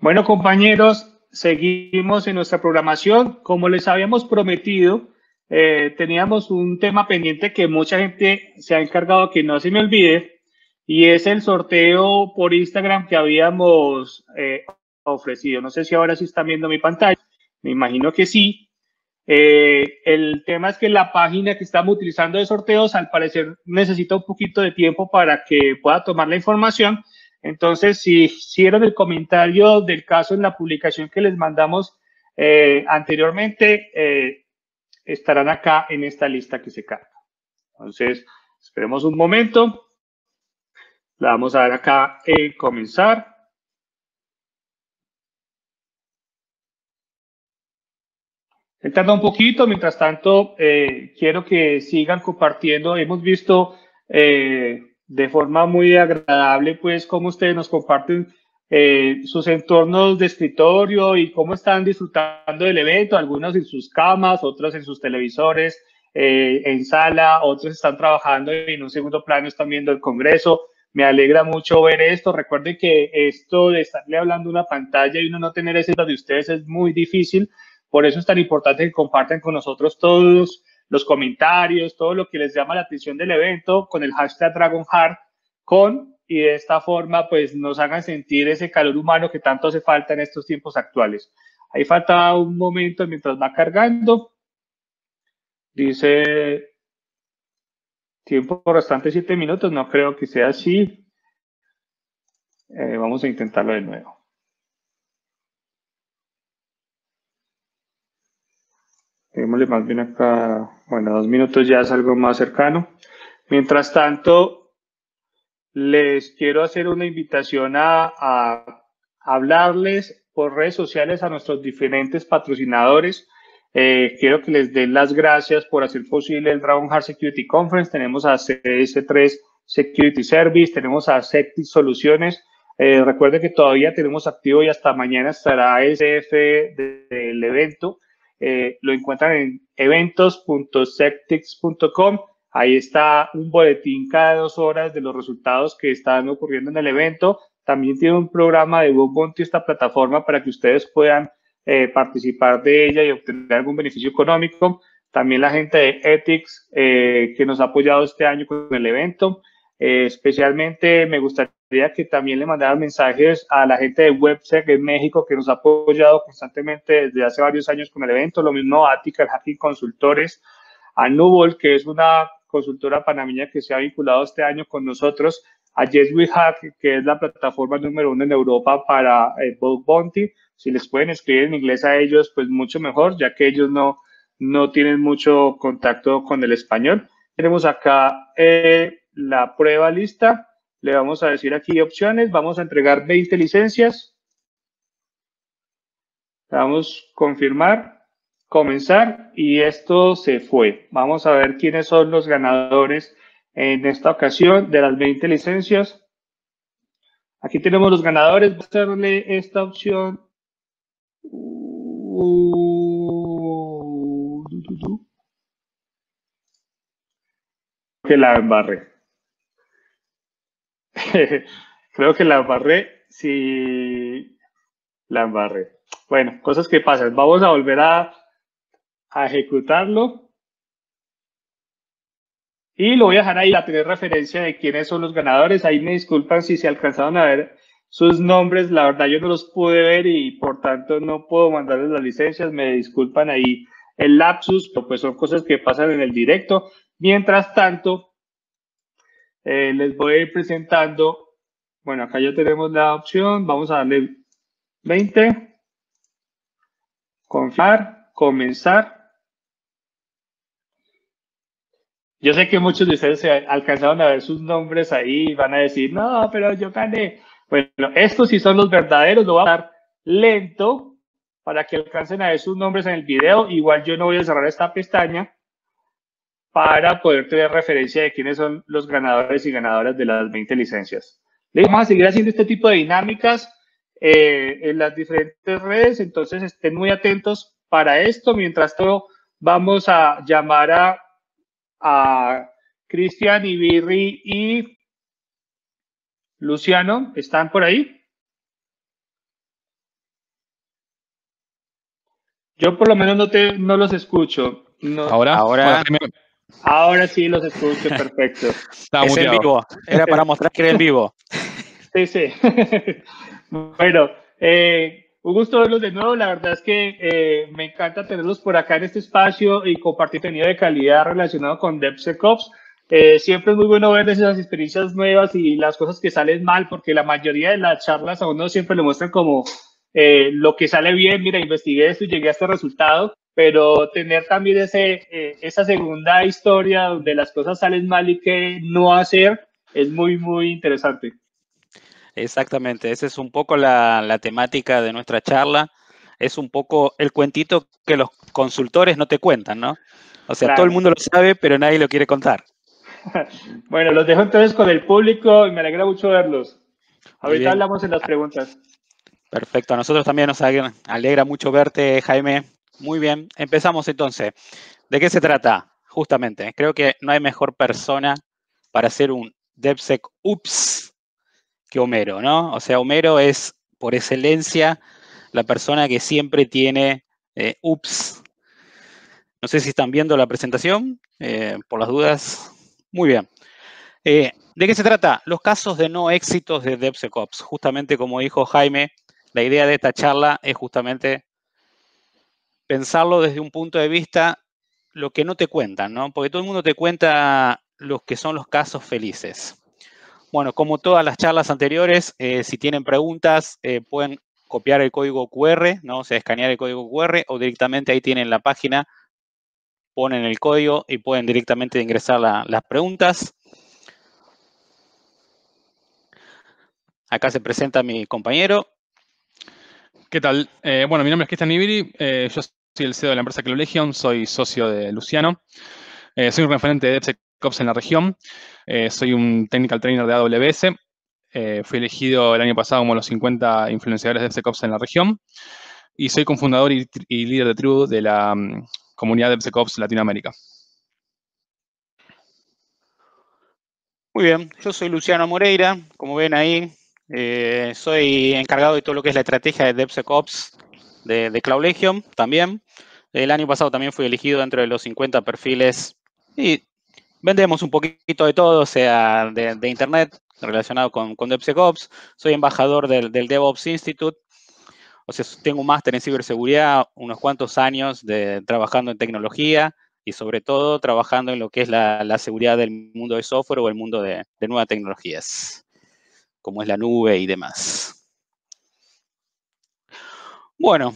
Bueno, compañeros, seguimos en nuestra programación. Como les habíamos prometido, eh, teníamos un tema pendiente que mucha gente se ha encargado que no se me olvide, y es el sorteo por Instagram que habíamos eh, ofrecido. No sé si ahora sí están viendo mi pantalla, me imagino que sí. Eh, el tema es que la página que estamos utilizando de sorteos, al parecer, necesita un poquito de tiempo para que pueda tomar la información entonces, si hicieron el comentario del caso en la publicación que les mandamos eh, anteriormente, eh, estarán acá en esta lista que se carga. Entonces, esperemos un momento. La vamos a dar acá en comenzar. tarda un poquito, mientras tanto, eh, quiero que sigan compartiendo. Hemos visto de forma muy agradable, pues, cómo ustedes nos comparten eh, sus entornos de escritorio y cómo están disfrutando del evento, algunos en sus camas, otros en sus televisores, eh, en sala, otros están trabajando y en un segundo plano están viendo el Congreso. Me alegra mucho ver esto. Recuerden que esto de estarle hablando a una pantalla y uno no tener ese de ustedes es muy difícil. Por eso es tan importante que compartan con nosotros todos los comentarios, todo lo que les llama la atención del evento con el hashtag Dragon con y de esta forma pues nos hagan sentir ese calor humano que tanto hace falta en estos tiempos actuales. Ahí falta un momento mientras va cargando. Dice tiempo restante siete minutos, no creo que sea así. Eh, vamos a intentarlo de nuevo. más bien acá bueno, dos minutos ya es algo más cercano. Mientras tanto, les quiero hacer una invitación a, hablarles por redes sociales a nuestros diferentes patrocinadores. Eh, quiero que les den las gracias por hacer posible el Dragon Hard Security Conference. Tenemos a CS3 Security Service, tenemos a septic Soluciones. Eh, recuerden que todavía tenemos activo y hasta mañana estará el CF del evento. Eh, lo encuentran en eventos.septics.com. Ahí está un boletín cada dos horas de los resultados que están ocurriendo en el evento. También tiene un programa de Monti, esta plataforma, para que ustedes puedan eh, participar de ella y obtener algún beneficio económico. También la gente de Ethics, eh, que nos ha apoyado este año con el evento. Eh, especialmente me gustaría que también le mandaran mensajes a la gente de WebSec en México que nos ha apoyado constantemente desde hace varios años con el evento, lo mismo a Ticker Hacking Consultores, a Nubol, que es una consultora panameña que se ha vinculado este año con nosotros, a Yes We Hack, que es la plataforma número uno en Europa para eh, Bug Bounty. Si les pueden escribir en inglés a ellos, pues mucho mejor, ya que ellos no, no tienen mucho contacto con el español. Tenemos acá eh, la prueba lista. Le vamos a decir aquí opciones. Vamos a entregar 20 licencias. Damos confirmar, comenzar y esto se fue. Vamos a ver quiénes son los ganadores en esta ocasión de las 20 licencias. Aquí tenemos los ganadores. Voy a hacerle esta opción. Uh, que la embarré. Creo que la embarré, sí, la embarré. Bueno, cosas que pasan. Vamos a volver a, ejecutarlo. Y lo voy a dejar ahí a tener referencia de quiénes son los ganadores. Ahí me disculpan si se alcanzaron a ver sus nombres. La verdad yo no los pude ver y por tanto no puedo mandarles las licencias. Me disculpan ahí el lapsus, pero pues son cosas que pasan en el directo. Mientras tanto, eh, les voy a ir presentando. Bueno, acá ya tenemos la opción. Vamos a darle 20. Confiar, comenzar. Yo sé que muchos de ustedes se alcanzaron a ver sus nombres ahí y van a decir, no, pero yo gané. Bueno, estos sí son los verdaderos, lo voy a dar lento para que alcancen a ver sus nombres en el video. Igual yo no voy a cerrar esta pestaña para poder tener referencia de quiénes son los ganadores y ganadoras de las 20 licencias. Le vamos a seguir haciendo este tipo de dinámicas eh, en las diferentes redes, entonces estén muy atentos para esto. Mientras todo, vamos a llamar a, a Cristian Ibirri y Luciano. ¿Están por ahí? Yo por lo menos no, te, no los escucho. Ahora, ahora, ahora Ahora sí los escucho perfecto. Está Era para mostrar que era en vivo. Sí, sí. bueno, eh, un gusto verlos de nuevo. La verdad es que eh, me encanta tenerlos por acá en este espacio y compartir contenido de calidad relacionado con DevSecOps. Eh, siempre es muy bueno ver esas experiencias nuevas y las cosas que salen mal, porque la mayoría de las charlas a uno siempre le muestran como lo que sale bien, mira, investigué esto y llegué a este resultado, pero tener también ese, eh, esa segunda historia donde las cosas salen mal y qué no hacer es muy, muy interesante. Exactamente, esa es un poco la, temática de nuestra charla. Es un poco el cuentito que los consultores no te cuentan, ¿no? O sea, todo el mundo lo sabe, pero nadie lo quiere contar. bueno, los dejo entonces con el público y me alegra mucho verlos. Ahorita hablamos en las ah. preguntas. Perfecto, a nosotros también nos alegra mucho verte, Jaime. Muy bien, empezamos entonces. ¿De qué se trata? Justamente, creo que no hay mejor persona para hacer un DevSec UPS que Homero, ¿no? O sea, Homero es por excelencia la persona que siempre tiene eh, UPS. No sé si están viendo la presentación, eh, por las dudas. Muy bien. Eh, ¿De qué se trata? Los casos de no éxitos de DevSecOps. Justamente como dijo Jaime, la idea de esta charla es justamente pensarlo desde un punto de vista lo que no te cuentan, ¿no? Porque todo el mundo te cuenta los que son los casos felices. Bueno, como todas las charlas anteriores, eh, si tienen preguntas, eh, pueden copiar el código QR, ¿no? O sea, escanear el código QR o directamente ahí tienen la página, ponen el código y pueden directamente ingresar las preguntas. Acá se presenta mi compañero. ¿Qué tal? Eh, bueno, mi nombre es Cristian Ibiri, soy el CEO de la empresa Club soy socio de Luciano, eh, soy un referente de DevSecOps en la región, eh, soy un technical trainer de AWS, eh, fui elegido el año pasado como los 50 influenciadores de DevSecOps en la región y soy cofundador y, líder de Tribu de la mm, comunidad de DevSecOps Latinoamérica. Muy bien, yo soy Luciano Moreira, como ven ahí, soy encargado de todo lo que es la estrategia de DevSecOps de, de Cloud Legion también. El año pasado también fui elegido dentro de los 50 perfiles y vendemos un poquito de todo, o sea, de, Internet relacionado con, con DevSecOps. Soy embajador del, del, DevOps Institute. O sea, tengo un máster en ciberseguridad, unos cuantos años de, trabajando en tecnología y sobre todo trabajando en lo que es la, seguridad del mundo de software o el mundo de, de nuevas tecnologías, como es la nube y demás. Bueno,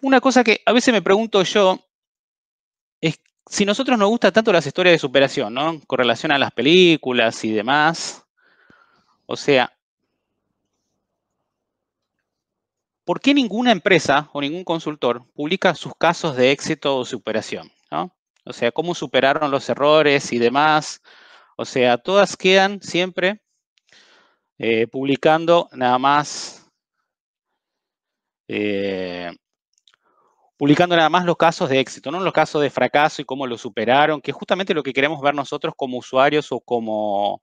una cosa que a veces me pregunto yo es si nosotros nos gustan tanto las historias de superación, ¿no? Con relación a las películas y demás. O sea, ¿por qué ninguna empresa o ningún consultor publica sus casos de éxito o superación? ¿no? O sea, cómo superaron los errores y demás. O sea, todas quedan siempre eh, publicando nada más eh, publicando nada más los casos de éxito, no los casos de fracaso y cómo lo superaron, que es justamente lo que queremos ver nosotros como usuarios o como,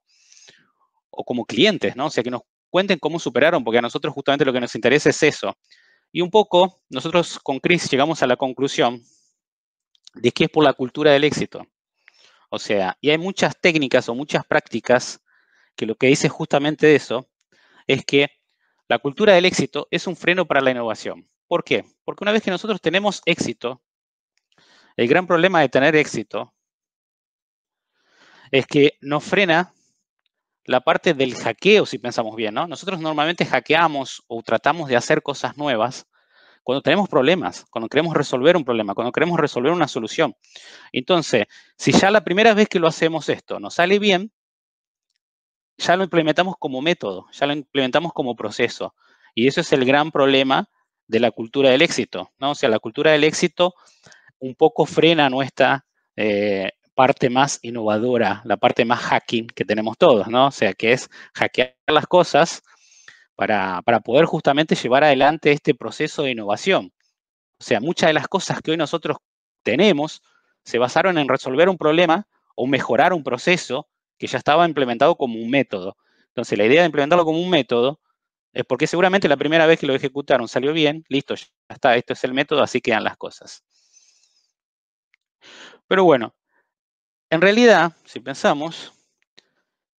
o como clientes, ¿no? O sea, que nos cuenten cómo superaron, porque a nosotros justamente lo que nos interesa es eso. Y un poco, nosotros con Chris llegamos a la conclusión de que es por la cultura del éxito. O sea, y hay muchas técnicas o muchas prácticas que lo que dice justamente eso es que la cultura del éxito es un freno para la innovación. ¿Por qué? Porque una vez que nosotros tenemos éxito, el gran problema de tener éxito es que nos frena la parte del hackeo, si pensamos bien, ¿no? Nosotros normalmente hackeamos o tratamos de hacer cosas nuevas cuando tenemos problemas, cuando queremos resolver un problema, cuando queremos resolver una solución. Entonces, si ya la primera vez que lo hacemos esto nos sale bien, ya lo implementamos como método, ya lo implementamos como proceso. Y eso es el gran problema de la cultura del éxito, ¿no? O sea, la cultura del éxito un poco frena nuestra eh, parte más innovadora, la parte más hacking que tenemos todos, ¿no? O sea, que es hackear las cosas para, para poder justamente llevar adelante este proceso de innovación. O sea, muchas de las cosas que hoy nosotros tenemos se basaron en resolver un problema o mejorar un proceso que ya estaba implementado como un método. Entonces, la idea de implementarlo como un método es porque seguramente la primera vez que lo ejecutaron salió bien, listo, ya está, esto es el método, así quedan las cosas. Pero bueno, en realidad, si pensamos,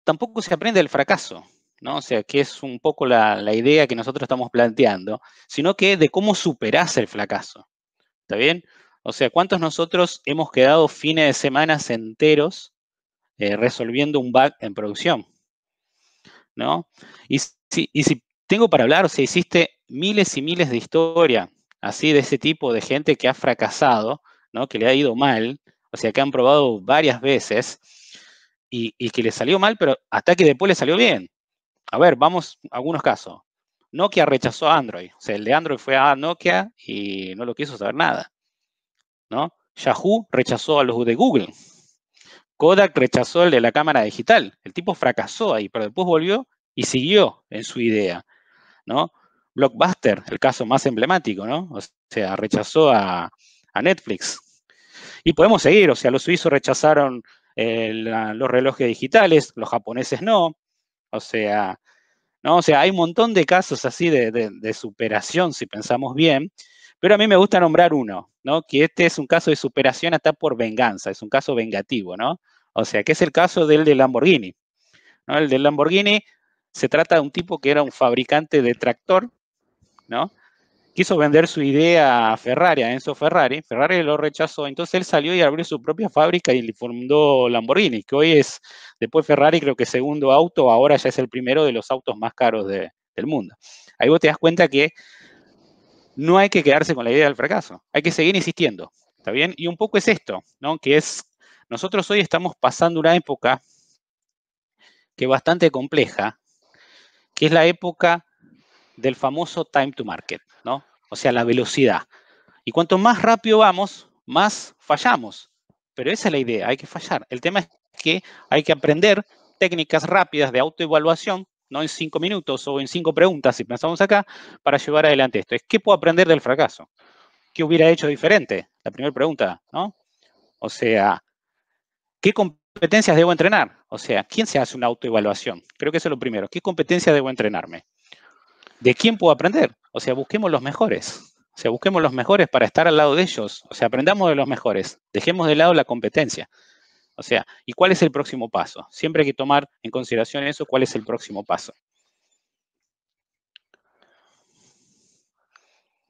tampoco se aprende del fracaso, ¿no? O sea, que es un poco la, idea que nosotros estamos planteando, sino que de cómo superás el fracaso, ¿está bien? O sea, ¿cuántos nosotros hemos quedado fines de semanas enteros eh, resolviendo un bug en producción. ¿No? Y si, tengo para hablar, o sea, hiciste miles y miles de historias así de ese tipo de gente que ha fracasado, ¿no? Que le ha ido mal, o sea, que han probado varias veces y, que le salió mal, pero hasta que después le salió bien. A ver, vamos a algunos casos. Nokia rechazó a Android. O sea, el de Android fue a Nokia y no lo quiso saber nada. ¿No? Yahoo rechazó a los de Google. Kodak rechazó el de la cámara digital. El tipo fracasó ahí, pero después volvió y siguió en su idea, ¿no? Blockbuster, el caso más emblemático, ¿no? O sea, rechazó a, Netflix. Y podemos seguir, o sea, los suizos rechazaron eh, los relojes digitales, los japoneses no. O sea, ¿no? sea, hay un montón de casos así de, de, superación, si pensamos bien, pero a mí me gusta nombrar uno, ¿no? Que este es un caso de superación hasta por venganza, es un caso vengativo, ¿no? O sea, que es el caso del de Lamborghini. El de Lamborghini se trata de un tipo que era un fabricante de tractor, ¿no? Quiso vender su idea a Ferrari, a Enzo Ferrari. Ferrari lo rechazó, entonces él salió y abrió su propia fábrica y le fundó Lamborghini, que hoy es, después Ferrari creo que segundo auto, ahora ya es el primero de los autos más caros del mundo. Ahí vos te das cuenta que no hay que quedarse con la idea del fracaso, hay que seguir insistiendo, ¿está bien? Y un poco es esto, ¿no? Que es nosotros hoy estamos pasando una época que es bastante compleja, que es la época del famoso time to market, ¿no? O sea, la velocidad. Y cuanto más rápido vamos, más fallamos. Pero esa es la idea, hay que fallar. El tema es que hay que aprender técnicas rápidas de autoevaluación, no en cinco minutos o en cinco preguntas, si pensamos acá, para llevar adelante esto. qué puedo aprender del fracaso. ¿Qué hubiera hecho diferente? La primera pregunta, ¿no? O sea, ¿Qué competencias debo entrenar? O sea, ¿quién se hace una autoevaluación? Creo que eso es lo primero. ¿Qué competencias debo entrenarme? ¿De quién puedo aprender? O sea, busquemos los mejores. O sea, busquemos los mejores para estar al lado de ellos. O sea, aprendamos de los mejores. Dejemos de lado la competencia. O sea, ¿y cuál es el próximo paso? Siempre hay que tomar en consideración eso, cuál es el próximo paso.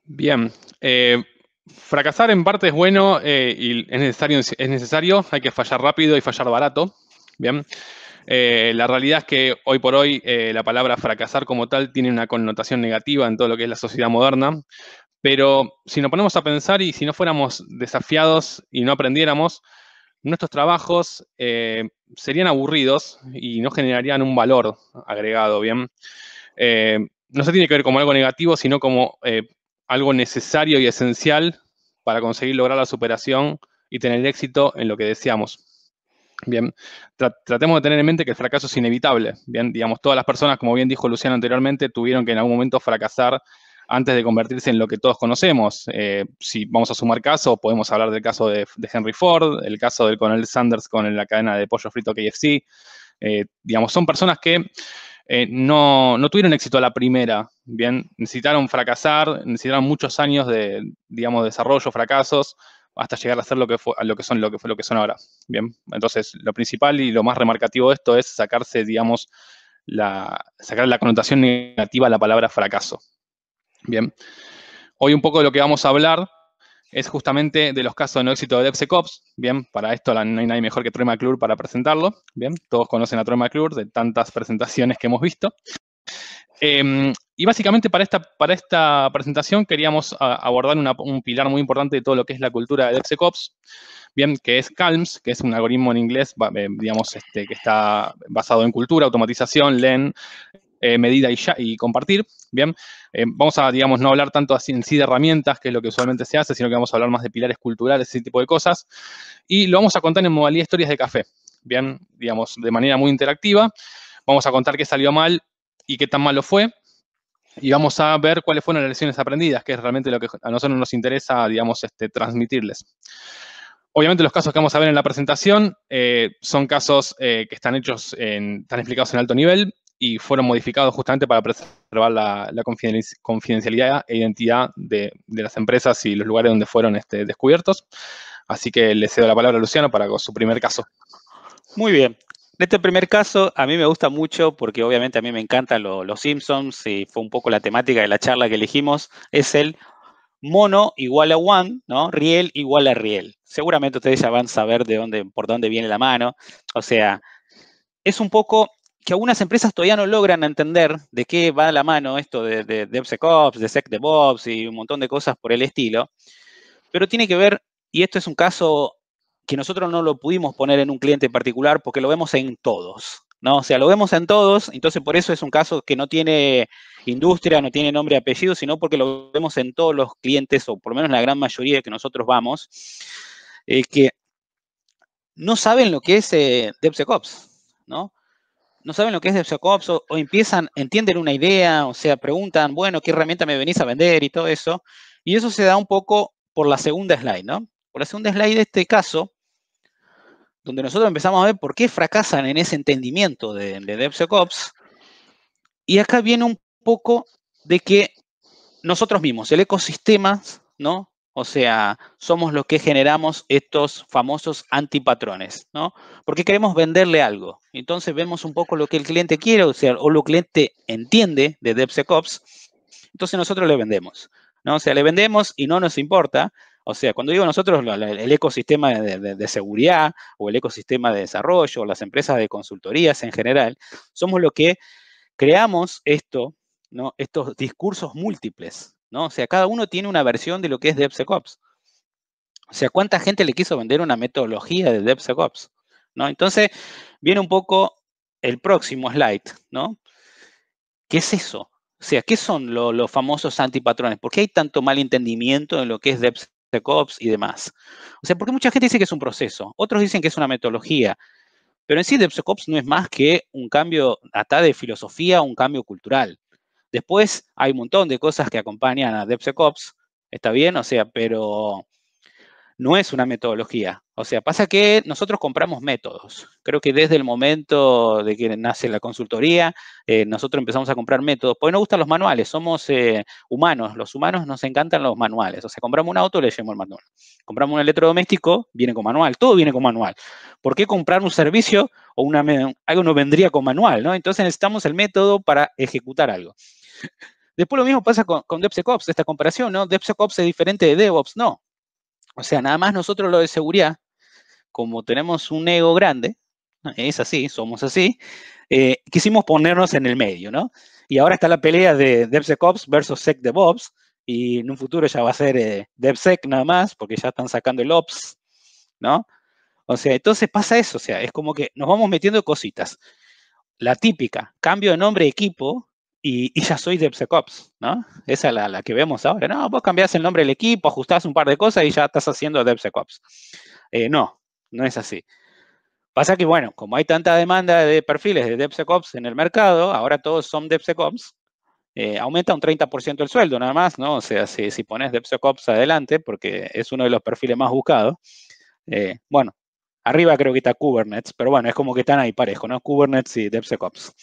Bien, eh, Fracasar en parte es bueno eh, y es necesario, es necesario, hay que fallar rápido y fallar barato. Bien. Eh, la realidad es que hoy por hoy eh, la palabra fracasar como tal tiene una connotación negativa en todo lo que es la sociedad moderna, pero si nos ponemos a pensar y si no fuéramos desafiados y no aprendiéramos, nuestros trabajos serían aburridos y no generarían un valor agregado, ¿bien? no se tiene que ver como algo negativo, sino como algo necesario y esencial para conseguir lograr la superación y tener éxito en lo que deseamos. Bien, tratemos de tener en mente que el fracaso es inevitable. Bien, digamos, todas las personas, como bien dijo Luciano anteriormente, tuvieron que en algún momento fracasar antes de convertirse en lo que todos conocemos. Eh, si vamos a sumar casos, podemos hablar del caso de, Henry Ford, el caso del coronel Sanders con la cadena de pollo frito KFC. Eh, digamos, son personas que eh, no, tuvieron éxito a la primera, ¿bien? Necesitaron fracasar, necesitaron muchos años de, digamos, desarrollo, fracasos, hasta llegar a ser lo que, fue, lo que son, lo que fue lo que son ahora, ¿bien? Entonces, lo principal y lo más remarcativo de esto es sacarse, digamos, sacar la connotación negativa a la palabra fracaso, ¿bien? Hoy un poco de lo que vamos a hablar es justamente de los casos de no éxito de DevSecOps. Bien, para esto no hay nadie mejor que Troy McClure para presentarlo. Bien, todos conocen a Troy McClure de tantas presentaciones que hemos visto. Em, y básicamente para esta, para esta presentación queríamos abordar un pilar muy importante de todo lo que es la cultura de DevSecOps, bien, que es CALMS, que es un algoritmo en inglés, eh, digamos, este, que está basado en cultura, automatización, LEN, eh, medida y, y, compartir. Bien, eh, vamos a, digamos, no hablar tanto así en sí de herramientas, que es lo que usualmente se hace, sino que vamos a hablar más de pilares culturales, ese tipo de cosas. Y lo vamos a contar en modalidad historias de café. Bien, digamos, de manera muy interactiva. Vamos a contar qué salió mal y qué tan malo fue. Y vamos a ver cuáles fueron las lecciones aprendidas, que es realmente lo que a nosotros nos interesa, digamos, este, transmitirles. Obviamente los casos que vamos a ver en la presentación eh, son casos que están hechos, en, están explicados en alto nivel, y fueron modificados justamente para preservar la, confidencialidad e identidad de, de, las empresas y los lugares donde fueron este, descubiertos. Así que le cedo la palabra a Luciano para su primer caso. Muy bien. Este primer caso a mí me gusta mucho porque obviamente a mí me encantan los Simpsons y fue un poco la temática de la charla que elegimos. Es el mono igual a one, ¿no? Riel igual a riel. Seguramente ustedes ya van a saber de dónde, por dónde viene la mano. O sea, es un poco que algunas empresas todavía no logran entender de qué va la mano esto de, de, de DevSecOps, de SecDevOps y un montón de cosas por el estilo, pero tiene que ver, y esto es un caso que nosotros no lo pudimos poner en un cliente en particular porque lo vemos en todos, ¿no? O sea, lo vemos en todos, entonces por eso es un caso que no tiene industria, no tiene nombre y apellido, sino porque lo vemos en todos los clientes, o por lo menos la gran mayoría que nosotros vamos, eh, que no saben lo que es eh, DevSecOps, ¿no? no saben lo que es DevSecOps o, o empiezan, entienden una idea, o sea, preguntan, bueno, ¿qué herramienta me venís a vender? Y todo eso. Y eso se da un poco por la segunda slide, ¿no? Por la segunda slide de este caso, donde nosotros empezamos a ver por qué fracasan en ese entendimiento de, de DevSecOps. Y acá viene un poco de que nosotros mismos, el ecosistema, ¿no? O sea, somos los que generamos estos famosos antipatrones, ¿no? Porque queremos venderle algo. Entonces vemos un poco lo que el cliente quiere, o sea, o lo el cliente entiende de DevSecOps. Entonces nosotros le vendemos, ¿no? O sea, le vendemos y no nos importa. O sea, cuando digo nosotros, el ecosistema de, de seguridad o el ecosistema de desarrollo o las empresas de consultorías en general, somos los que creamos esto, ¿no? Estos discursos múltiples, o sea, cada uno tiene una versión de lo que es DevSecOps. O sea, ¿cuánta gente le quiso vender una metodología de DevSecOps? ¿No? Entonces, viene un poco el próximo slide, ¿no? ¿Qué es eso? O sea, ¿qué son los famosos antipatrones? ¿Por qué hay tanto entendimiento en lo que es DevSecOps y demás? O sea, porque mucha gente dice que es un proceso, otros dicen que es una metodología, pero en sí DevSecOps no es más que un cambio hasta de filosofía, un cambio cultural. Después hay un montón de cosas que acompañan a DevSecOps, está bien, o sea, pero no es una metodología. O sea, pasa que nosotros compramos métodos. Creo que desde el momento de que nace la consultoría, eh, nosotros empezamos a comprar métodos. Pues nos gustan los manuales, somos eh, humanos. Los humanos nos encantan los manuales. O sea, compramos un auto, le llevamos el manual. Compramos un electrodoméstico, viene con manual. Todo viene con manual. ¿Por qué comprar un servicio o una, algo no vendría con manual? ¿no? Entonces necesitamos el método para ejecutar algo. Después lo mismo pasa con, DevSecOps, esta comparación, ¿no? DevSecOps es diferente de DevOps, no. O sea, nada más nosotros lo de seguridad, como tenemos un ego grande, es así, somos así, eh, quisimos ponernos en el medio, ¿no? Y ahora está la pelea de DevSecOps versus SecDevOps, y en un futuro ya va a ser eh, DevSec nada más, porque ya están sacando el Ops, ¿no? O sea, entonces pasa eso, o sea, es como que nos vamos metiendo cositas. La típica, cambio de nombre de equipo, y, ya soy DevSecOps, ¿no? Esa es la, que vemos ahora. No, vos cambiás el nombre del equipo, ajustás un par de cosas y ya estás haciendo DevSecOps. Eh, no, no es así. Pasa que, bueno, como hay tanta demanda de perfiles de DevSecOps en el mercado, ahora todos son DevSecOps, eh, aumenta un 30% el sueldo nada más, ¿no? O sea, si, si pones DevSecOps adelante, porque es uno de los perfiles más buscados, eh, bueno, arriba creo que está Kubernetes, pero bueno, es como que están ahí parejo, ¿no? Kubernetes y DevSecOps.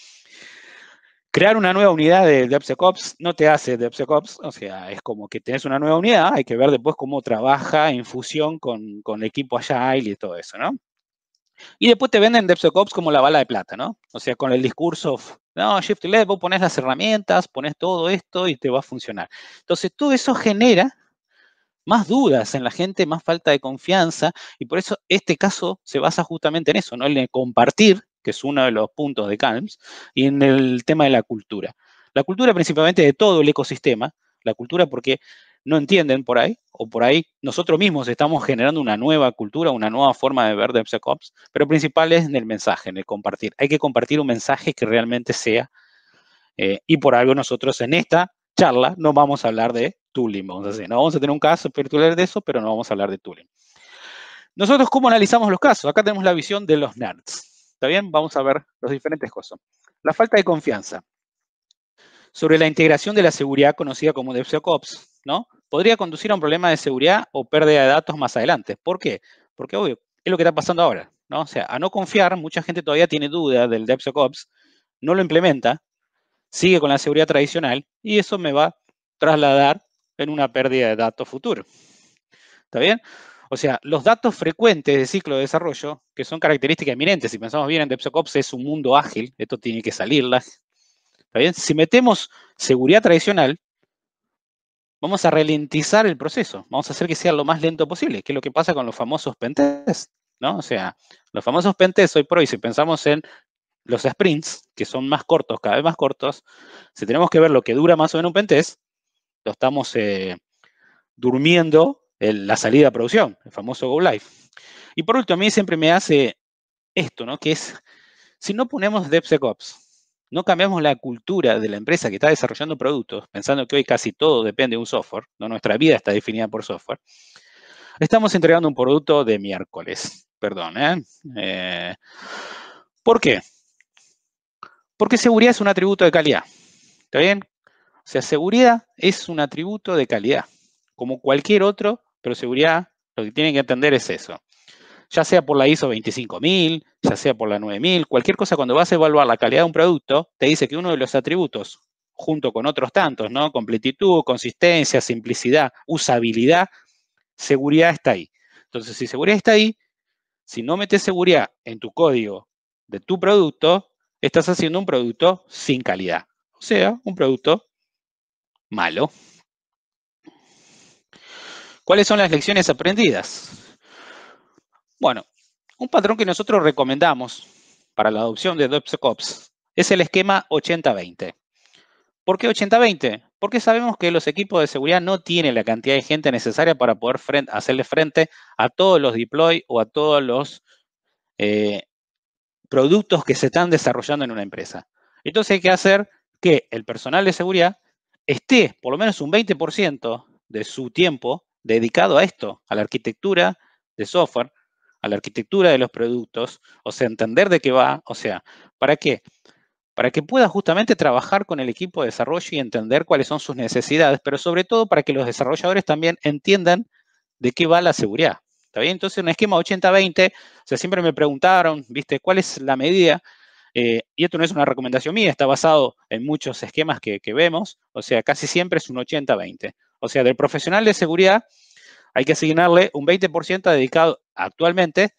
Crear una nueva unidad de DevSecOps no te hace DevSecOps, o sea, es como que tenés una nueva unidad, hay que ver después cómo trabaja en fusión con, el equipo Agile y todo eso, ¿no? Y después te venden DevSecOps como la bala de plata, ¿no? O sea, con el discurso, no, Shift Left, vos pones las herramientas, pones todo esto y te va a funcionar. Entonces, todo eso genera más dudas en la gente, más falta de confianza, y por eso este caso se basa justamente en eso, ¿no? En compartir que es uno de los puntos de CALMS, y en el tema de la cultura. La cultura principalmente de todo el ecosistema, la cultura porque no entienden por ahí, o por ahí nosotros mismos estamos generando una nueva cultura, una nueva forma de ver DevSecOps, pero principal es en el mensaje, en el compartir. Hay que compartir un mensaje que realmente sea, eh, y por algo nosotros en esta charla no vamos a hablar de tooling, vamos a no vamos a tener un caso particular de eso, pero no vamos a hablar de tooling. Nosotros, ¿cómo analizamos los casos? Acá tenemos la visión de los nerds. ¿Está bien? Vamos a ver los diferentes cosas. La falta de confianza. Sobre la integración de la seguridad conocida como DevSecOps, ¿no? Podría conducir a un problema de seguridad o pérdida de datos más adelante. ¿Por qué? Porque, obvio, es lo que está pasando ahora, ¿no? O sea, a no confiar, mucha gente todavía tiene duda del DevSecOps, no lo implementa, sigue con la seguridad tradicional y eso me va a trasladar en una pérdida de datos futuro. ¿Está bien? O sea, los datos frecuentes de ciclo de desarrollo, que son características eminentes, si pensamos bien en DevSecOps es un mundo ágil, esto tiene que salirlas. Si metemos seguridad tradicional, vamos a ralentizar el proceso, vamos a hacer que sea lo más lento posible, que es lo que pasa con los famosos pentests, ¿no? O sea, los famosos pentes hoy por hoy, si pensamos en los sprints, que son más cortos, cada vez más cortos, si tenemos que ver lo que dura más o menos un pentest, lo estamos eh, durmiendo la salida a producción, el famoso Go Live. Y por último, a mí siempre me hace esto, ¿no? Que es, si no ponemos DevSecOps, no cambiamos la cultura de la empresa que está desarrollando productos, pensando que hoy casi todo depende de un software, ¿no? nuestra vida está definida por software, estamos entregando un producto de miércoles. Perdón, ¿eh? eh por qué? Porque seguridad es un atributo de calidad. ¿Está bien? O sea, seguridad es un atributo de calidad, como cualquier otro pero seguridad, lo que tienen que entender es eso. Ya sea por la ISO 25000, ya sea por la 9000, cualquier cosa cuando vas a evaluar la calidad de un producto, te dice que uno de los atributos, junto con otros tantos, ¿no? Completitud, consistencia, simplicidad, usabilidad, seguridad está ahí. Entonces, si seguridad está ahí, si no metes seguridad en tu código de tu producto, estás haciendo un producto sin calidad. O sea, un producto malo. ¿Cuáles son las lecciones aprendidas? Bueno, un patrón que nosotros recomendamos para la adopción de DevSecOps es el esquema 80-20. ¿Por qué 80-20? Porque sabemos que los equipos de seguridad no tienen la cantidad de gente necesaria para poder hacerle frente a todos los deploy o a todos los eh, productos que se están desarrollando en una empresa. Entonces hay que hacer que el personal de seguridad esté por lo menos un 20% de su tiempo dedicado a esto, a la arquitectura de software, a la arquitectura de los productos, o sea, entender de qué va, o sea, ¿para qué? Para que pueda justamente trabajar con el equipo de desarrollo y entender cuáles son sus necesidades, pero sobre todo para que los desarrolladores también entiendan de qué va la seguridad. ¿Está bien? Entonces, un esquema 80-20, o sea, siempre me preguntaron, ¿viste? ¿Cuál es la medida? Eh, y esto no es una recomendación mía, está basado en muchos esquemas que vemos, o sea, casi siempre es un 80-20. O sea, del profesional de seguridad hay que asignarle un 20% dedicado actualmente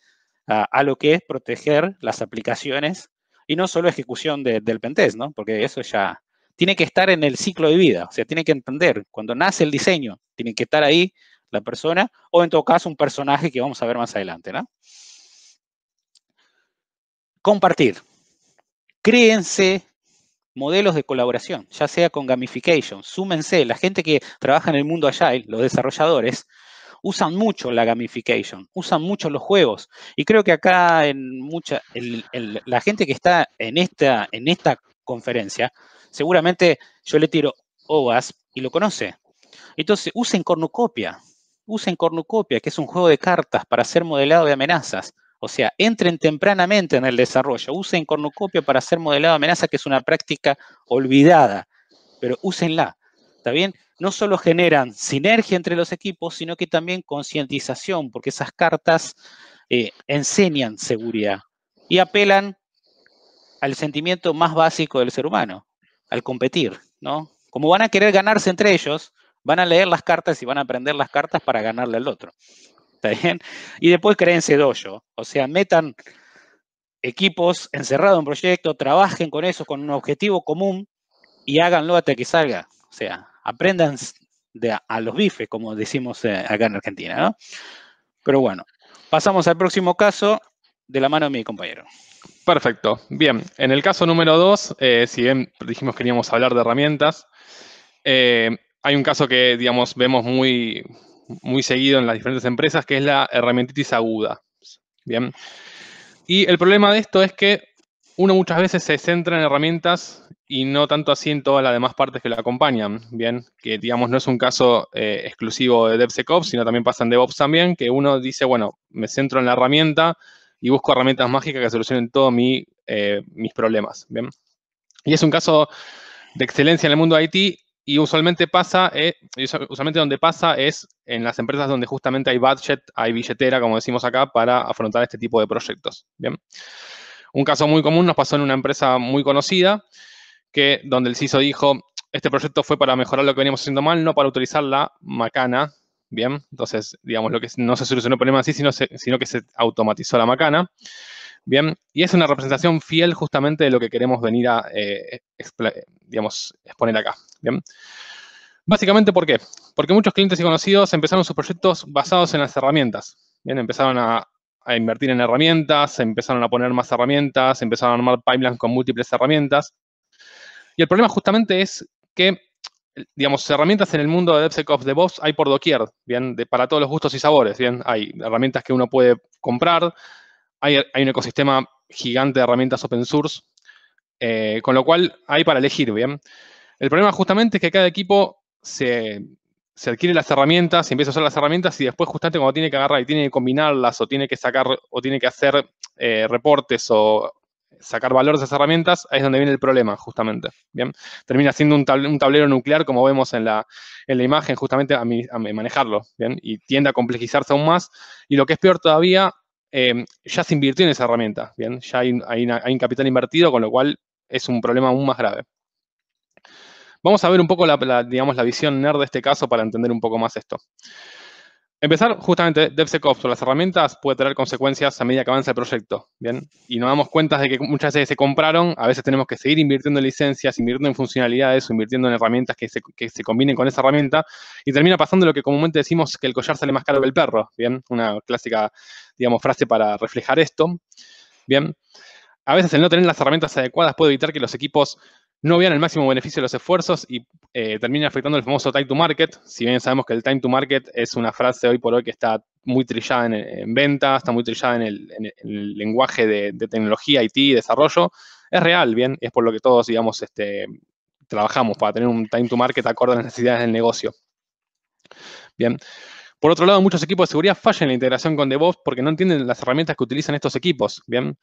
a, lo que es proteger las aplicaciones y no solo ejecución del pentest, ¿no? Porque eso ya tiene que estar en el ciclo de vida, o sea, tiene que entender, cuando nace el diseño, tiene que estar ahí la persona o en todo caso un personaje que vamos a ver más adelante, ¿no? Compartir. Créense modelos de colaboración, ya sea con gamification. Súmense, la gente que trabaja en el mundo agile, los desarrolladores, usan mucho la gamification, usan mucho los juegos. Y creo que acá en mucha, la gente que está en esta, en esta conferencia, seguramente yo le tiro OWASP y lo conoce. Entonces, usen cornucopia. Usen cornucopia, que es un juego de cartas para hacer modelado de amenazas. O sea, entren tempranamente en el desarrollo, usen cornucopia para hacer modelado de amenaza, que es una práctica olvidada, pero úsenla. ¿Está bien? No solo generan sinergia entre los equipos, sino que también concientización, porque esas cartas eh, enseñan seguridad y apelan al sentimiento más básico del ser humano, al competir, ¿no? Como van a querer ganarse entre ellos, van a leer las cartas y van a aprender las cartas para ganarle al otro. ¿está bien? Y después créense dojo, o sea, metan equipos encerrados en un proyecto, trabajen con eso, con un objetivo común y háganlo hasta que salga. O sea, aprendan a, los bifes, como decimos eh, acá en Argentina, ¿no? Pero bueno, pasamos al próximo caso de la mano de mi compañero. Perfecto. Bien, en el caso número dos, eh, si bien dijimos que queríamos hablar de herramientas, eh, hay un caso que, digamos, vemos muy, muy seguido en las diferentes empresas, que es la herramientitis aguda. Bien. Y el problema de esto es que uno muchas veces se centra en herramientas y no tanto así en todas las demás partes que lo acompañan, ¿bien? Que, digamos, no es un caso eh, exclusivo de DevSecOps, sino también pasa en DevOps también, que uno dice, bueno, me centro en la herramienta y busco herramientas mágicas que solucionen todos eh, mis problemas, ¿bien? Y es un caso de excelencia en el mundo IT y usualmente pasa, eh, usualmente donde pasa es en las empresas donde justamente hay budget, hay billetera, como decimos acá, para afrontar este tipo de proyectos. Bien. Un caso muy común nos pasó en una empresa muy conocida, que donde el CISO dijo, este proyecto fue para mejorar lo que veníamos haciendo mal, no para utilizar la macana. Bien, entonces, digamos, lo que no se solucionó el problema así, sino, que se automatizó la macana. Bien, y es una representación fiel justamente de lo que queremos venir a, eh, digamos, exponer acá. ¿bien? Básicamente, ¿por qué? Porque muchos clientes y conocidos empezaron sus proyectos basados en las herramientas. Bien, empezaron a, invertir en herramientas, empezaron a poner más herramientas, empezaron a armar pipelines con múltiples herramientas. Y el problema justamente es que, digamos, herramientas en el mundo de DevSecOps, DevOps, hay por doquier, ¿bien? para todos los gustos y sabores, ¿bien? Hay herramientas que uno puede comprar, hay, un ecosistema gigante de herramientas open source, eh, con lo cual hay para elegir, ¿bien? El problema justamente es que cada equipo se, adquiere las herramientas, se empieza a usar las herramientas y después justamente cuando tiene que agarrar y tiene que combinarlas o tiene que sacar o tiene que hacer eh, reportes o sacar valores de esas herramientas, ahí es donde viene el problema, justamente. Bien, termina siendo un, tablero nuclear, como vemos en la, imagen, justamente a, manejarlo, bien, y tiende a complejizarse aún más. Y lo que es peor todavía, em, ya se invirtió en esa herramienta, bien, ya hay un capital invertido, con lo cual es un problema aún más grave. Vamos a ver un poco la, digamos, la visión nerd de este caso para entender un poco más esto. Empezar justamente DevSecOps o las herramientas puede tener consecuencias a medida que avanza el proyecto, ¿bien? Y nos damos cuenta de que muchas veces se compraron, a veces tenemos que seguir invirtiendo en licencias, invirtiendo en funcionalidades o invirtiendo en herramientas que se, que se combinen con esa herramienta y termina pasando lo que comúnmente decimos que el collar sale más caro que el perro, ¿bien? Una clásica, digamos, frase para reflejar esto, ¿bien? A veces el no tener las herramientas adecuadas puede evitar que los equipos no vean el máximo beneficio de los esfuerzos y eh, termina afectando el famoso time to market. Si bien sabemos que el time to market es una frase hoy por hoy que está muy trillada en, venta, está muy trillada en el, lenguaje de, tecnología, IT, y desarrollo, es real, bien, es por lo que todos, digamos, este, trabajamos para tener un time to market acorde a las necesidades del negocio. Bien. Por otro lado, muchos equipos de seguridad fallan en la integración con DevOps porque no entienden las herramientas que utilizan estos equipos, ¿bien?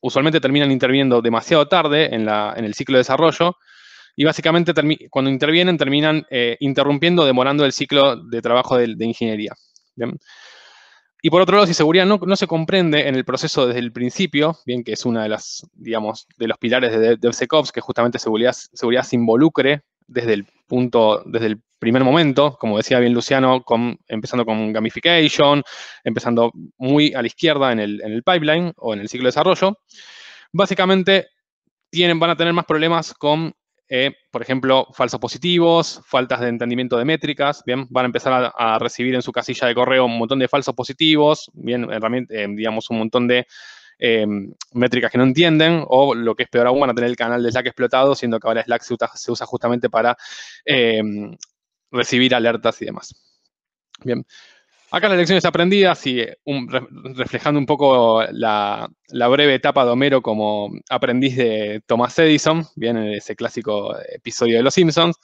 usualmente terminan interviniendo demasiado tarde en, la, en, el ciclo de desarrollo y básicamente cuando intervienen terminan eh, interrumpiendo, demorando el ciclo de trabajo de, ingeniería. Y por otro lado, si seguridad no, se comprende en el proceso desde el principio, bien que es uno de las, digamos, de los pilares de DevSecOps, que justamente seguridad, seguridad se involucre desde el punto, desde primer momento, como decía bien Luciano, empezando con gamification, empezando muy a la izquierda en el, pipeline o en el ciclo de desarrollo, básicamente tienen, van a tener más problemas con, eh, por ejemplo, falsos positivos, faltas de entendimiento de métricas, bien, van a empezar a, recibir en su casilla de correo un montón de falsos positivos, bien, eh, digamos, un montón de em, métricas que no entienden, o lo que es peor aún, van a tener el canal de Slack explotado, siendo que ahora Slack se usa, justamente para em, recibir alertas y demás. Bien. Acá las lecciones aprendidas y eh, reflejando un poco la, la, breve etapa de Homero como aprendiz de Thomas Edison, bien en ese clásico episodio de Los Simpsons,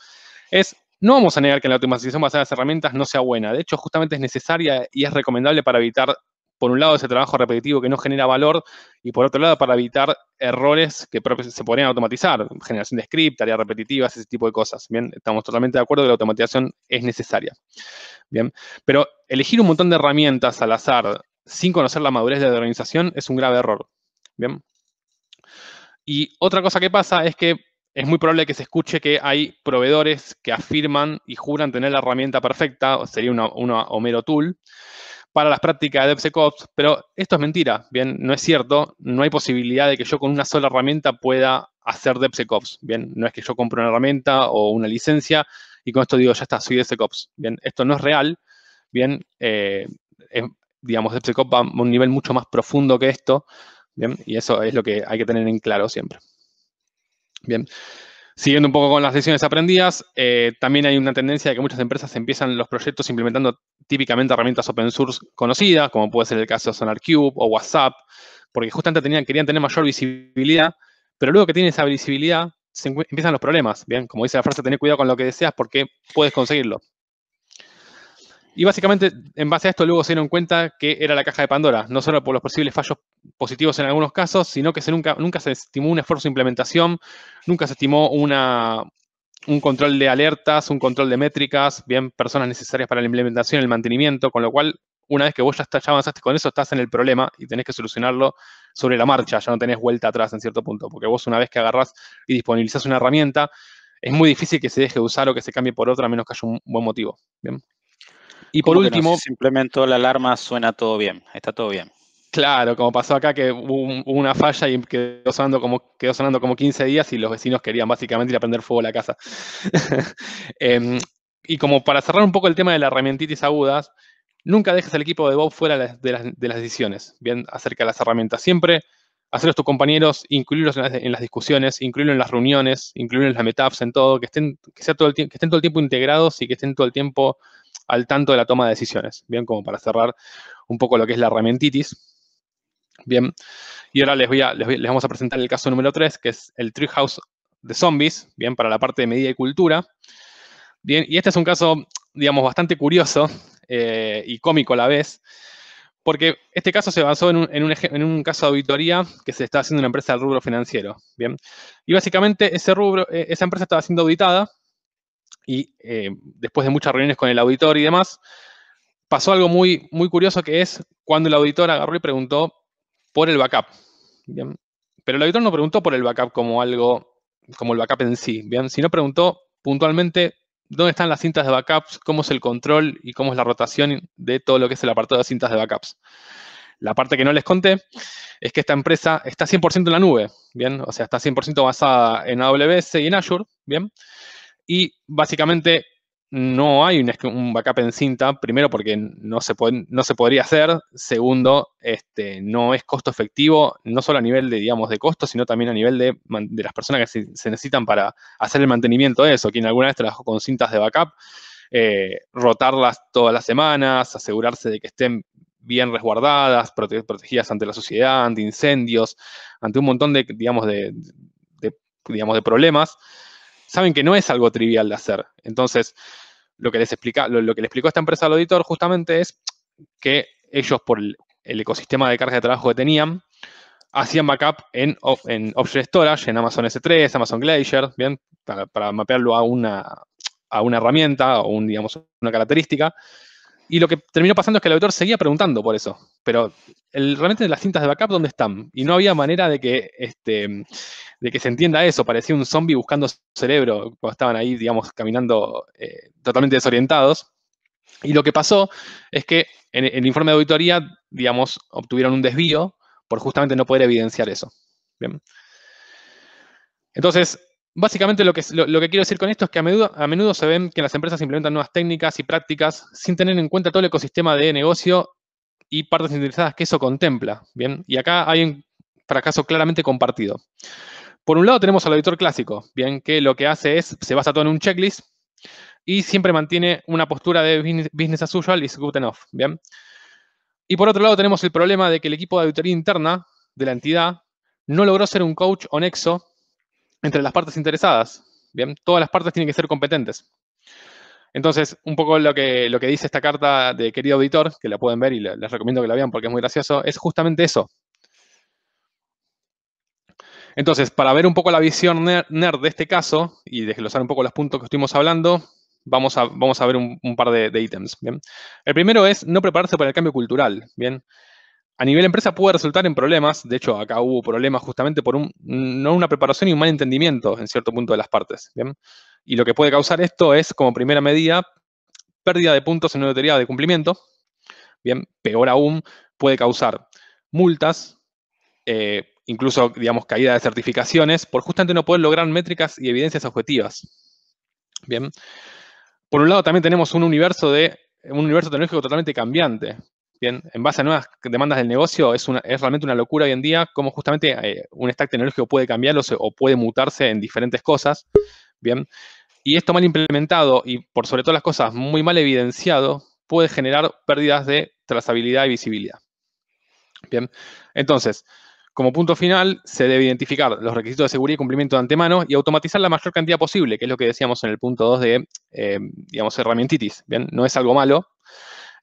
es no vamos a negar que la automatización basada en las herramientas no sea buena. De hecho, justamente es necesaria y es recomendable para evitar por un lado, ese trabajo repetitivo que no genera valor y por otro lado, para evitar errores que se podrían automatizar, generación de script, tareas repetitivas, ese tipo de cosas. Bien, estamos totalmente de acuerdo que la automatización es necesaria. Bien, pero elegir un montón de herramientas al azar sin conocer la madurez de la organización es un grave error. Bien. Y otra cosa que pasa es que es muy probable que se escuche que hay proveedores que afirman y juran tener la herramienta perfecta, sería una, una Homero Tool, para las prácticas de DevSecOps, pero esto es mentira, bien, no es cierto, no hay posibilidad de que yo con una sola herramienta pueda hacer DevSecOps, bien, no es que yo compre una herramienta o una licencia y con esto digo, ya está, soy DevSecOps, bien, esto no es real, bien, eh, digamos, DevSecOps va a un nivel mucho más profundo que esto, bien, y eso es lo que hay que tener en claro siempre. Bien. Siguiendo un poco con las lecciones aprendidas, eh, también hay una tendencia de que muchas empresas empiezan los proyectos implementando típicamente herramientas open source conocidas, como puede ser el caso de SonarCube o WhatsApp, porque justamente tenían, querían tener mayor visibilidad, pero luego que tienen esa visibilidad, se empiezan los problemas, ¿bien? Como dice la frase, tener cuidado con lo que deseas porque puedes conseguirlo. Y básicamente, en base a esto, luego se dieron cuenta que era la caja de Pandora, no solo por los posibles fallos positivos en algunos casos, sino que nunca, se estimó un esfuerzo de implementación, nunca se estimó un control de alertas, un control de métricas, bien personas necesarias para la implementación el mantenimiento, con lo cual, una vez que vos ya, avanzaste con eso, estás en el problema y tenés que solucionarlo sobre la marcha, ya no tenés vuelta atrás en cierto punto, porque vos una vez que agarrás y disponibilizás una herramienta, es muy difícil que se deje de usar o que se cambie por otra, a menos que haya un buen motivo. Y por último... simplemente la alarma, suena todo bien, está todo bien. Claro, como pasó acá que hubo una falla y quedó sonando como, quedó sonando como 15 días y los vecinos querían básicamente ir a prender fuego a la casa. Em, y como para cerrar un poco el tema de las herramientitas agudas, nunca dejes al equipo de Bob fuera de las, decisiones, bien acerca de las herramientas. Siempre hacerlos tus compañeros, incluirlos en las, discusiones, incluirlos en las reuniones, incluirlos en las metaps, en todo, que estén, el que estén todo el tiempo integrados y que estén todo el tiempo al tanto de la toma de decisiones. Bien, como para cerrar un poco lo que es la rementitis, Bien, y ahora les, voy a, les, vamos a presentar el caso número 3, que es el Treehouse de Zombies, bien, para la parte de medida y cultura. Bien, y este es un caso, digamos, bastante curioso eh, y cómico a la vez, porque este caso se basó en un, caso de auditoría que se está haciendo en una empresa del rubro financiero. Bien, y básicamente ese rubro, eh, esa empresa estaba siendo auditada y eh, después de muchas reuniones con el auditor y demás, pasó algo muy, muy curioso que es cuando el auditor agarró y preguntó por el backup. Pero el auditor no preguntó por el backup como algo, como el backup en sí, ¿bien? sino preguntó puntualmente dónde están las cintas de backups, cómo es el control y cómo es la rotación de todo lo que es el apartado de cintas de backups. La parte que no les conté es que esta empresa está 100% en la nube, ¿bien? O sea, está 100% basada en AWS y en Azure, ¿bien? y básicamente no hay un, backup en cinta, primero porque no se, puede, no se podría hacer, segundo, este, no es costo efectivo, no solo a nivel de, digamos, de costo, sino también a nivel de, las personas que se, necesitan para hacer el mantenimiento de eso. Quien alguna vez trabajó con cintas de backup, eh, rotarlas todas las semanas, asegurarse de que estén bien resguardadas, protegidas ante la sociedad, ante incendios, ante un montón de, digamos, de, digamos, de problemas saben que no es algo trivial de hacer. Entonces, lo que les explica, lo, que le explicó esta empresa al auditor justamente es que ellos, por el, ecosistema de carga de trabajo que tenían, hacían backup en, Object Storage, en Amazon S3, Amazon Glacier, ¿bien? Para, mapearlo a una, a una herramienta o un, digamos, una característica. Y lo que terminó pasando es que el auditor seguía preguntando por eso, pero realmente las cintas de backup, ¿dónde están? Y no había manera de que, este, de que se entienda eso, parecía un zombie buscando cerebro cuando estaban ahí, digamos, caminando eh, totalmente desorientados. Y lo que pasó es que en, el informe de auditoría, digamos, obtuvieron un desvío por justamente no poder evidenciar eso. Bien. Entonces, Básicamente lo que, lo, que, quiero decir con esto es que a menudo, a menudo se ven que las empresas implementan nuevas técnicas y prácticas sin tener en cuenta todo el ecosistema de negocio y partes interesadas que eso contempla. Bien, y acá hay un fracaso claramente compartido. Por un lado tenemos al auditor clásico, bien, que lo que hace es, se basa todo en un checklist y siempre mantiene una postura de business as usual y good enough, bien. Y por otro lado tenemos el problema de que el equipo de auditoría interna de la entidad no logró ser un coach o nexo entre las partes interesadas. Bien, todas las partes tienen que ser competentes. Entonces, un poco lo que, lo que dice esta carta de querido auditor, que la pueden ver y les recomiendo que la vean porque es muy gracioso, es justamente eso. Entonces, para ver un poco la visión nerd de este caso y desglosar un poco los puntos que estuvimos hablando, vamos a, vamos a ver un, par de, de ítems. ¿bien? El primero es no prepararse para el cambio cultural. ¿bien? a nivel empresa puede resultar en problemas, de hecho acá hubo problemas justamente por no una preparación y un mal entendimiento en cierto punto de las partes. Y lo que puede causar esto es, como primera medida, pérdida de puntos en una teoría de cumplimiento. Bien, peor aún, puede causar multas, eh, incluso, digamos, caída de certificaciones, por justamente no poder lograr métricas y evidencias objetivas. Bien. Por un lado, también tenemos un universo de un universo tecnológico totalmente cambiante. Bien, en base a nuevas demandas del negocio, es, realmente una locura hoy en día cómo justamente eh, un stack tecnológico puede cambiarlo o, puede mutarse en diferentes cosas. Bien, y esto mal implementado y por sobre todas las cosas muy mal evidenciado puede generar pérdidas de trazabilidad y visibilidad. Bien, entonces, como punto final, se debe identificar los requisitos de seguridad y cumplimiento de antemano y automatizar la mayor cantidad posible, que es lo que decíamos en el punto 2 de, eh, digamos, herramientitis. Bien, no es algo malo.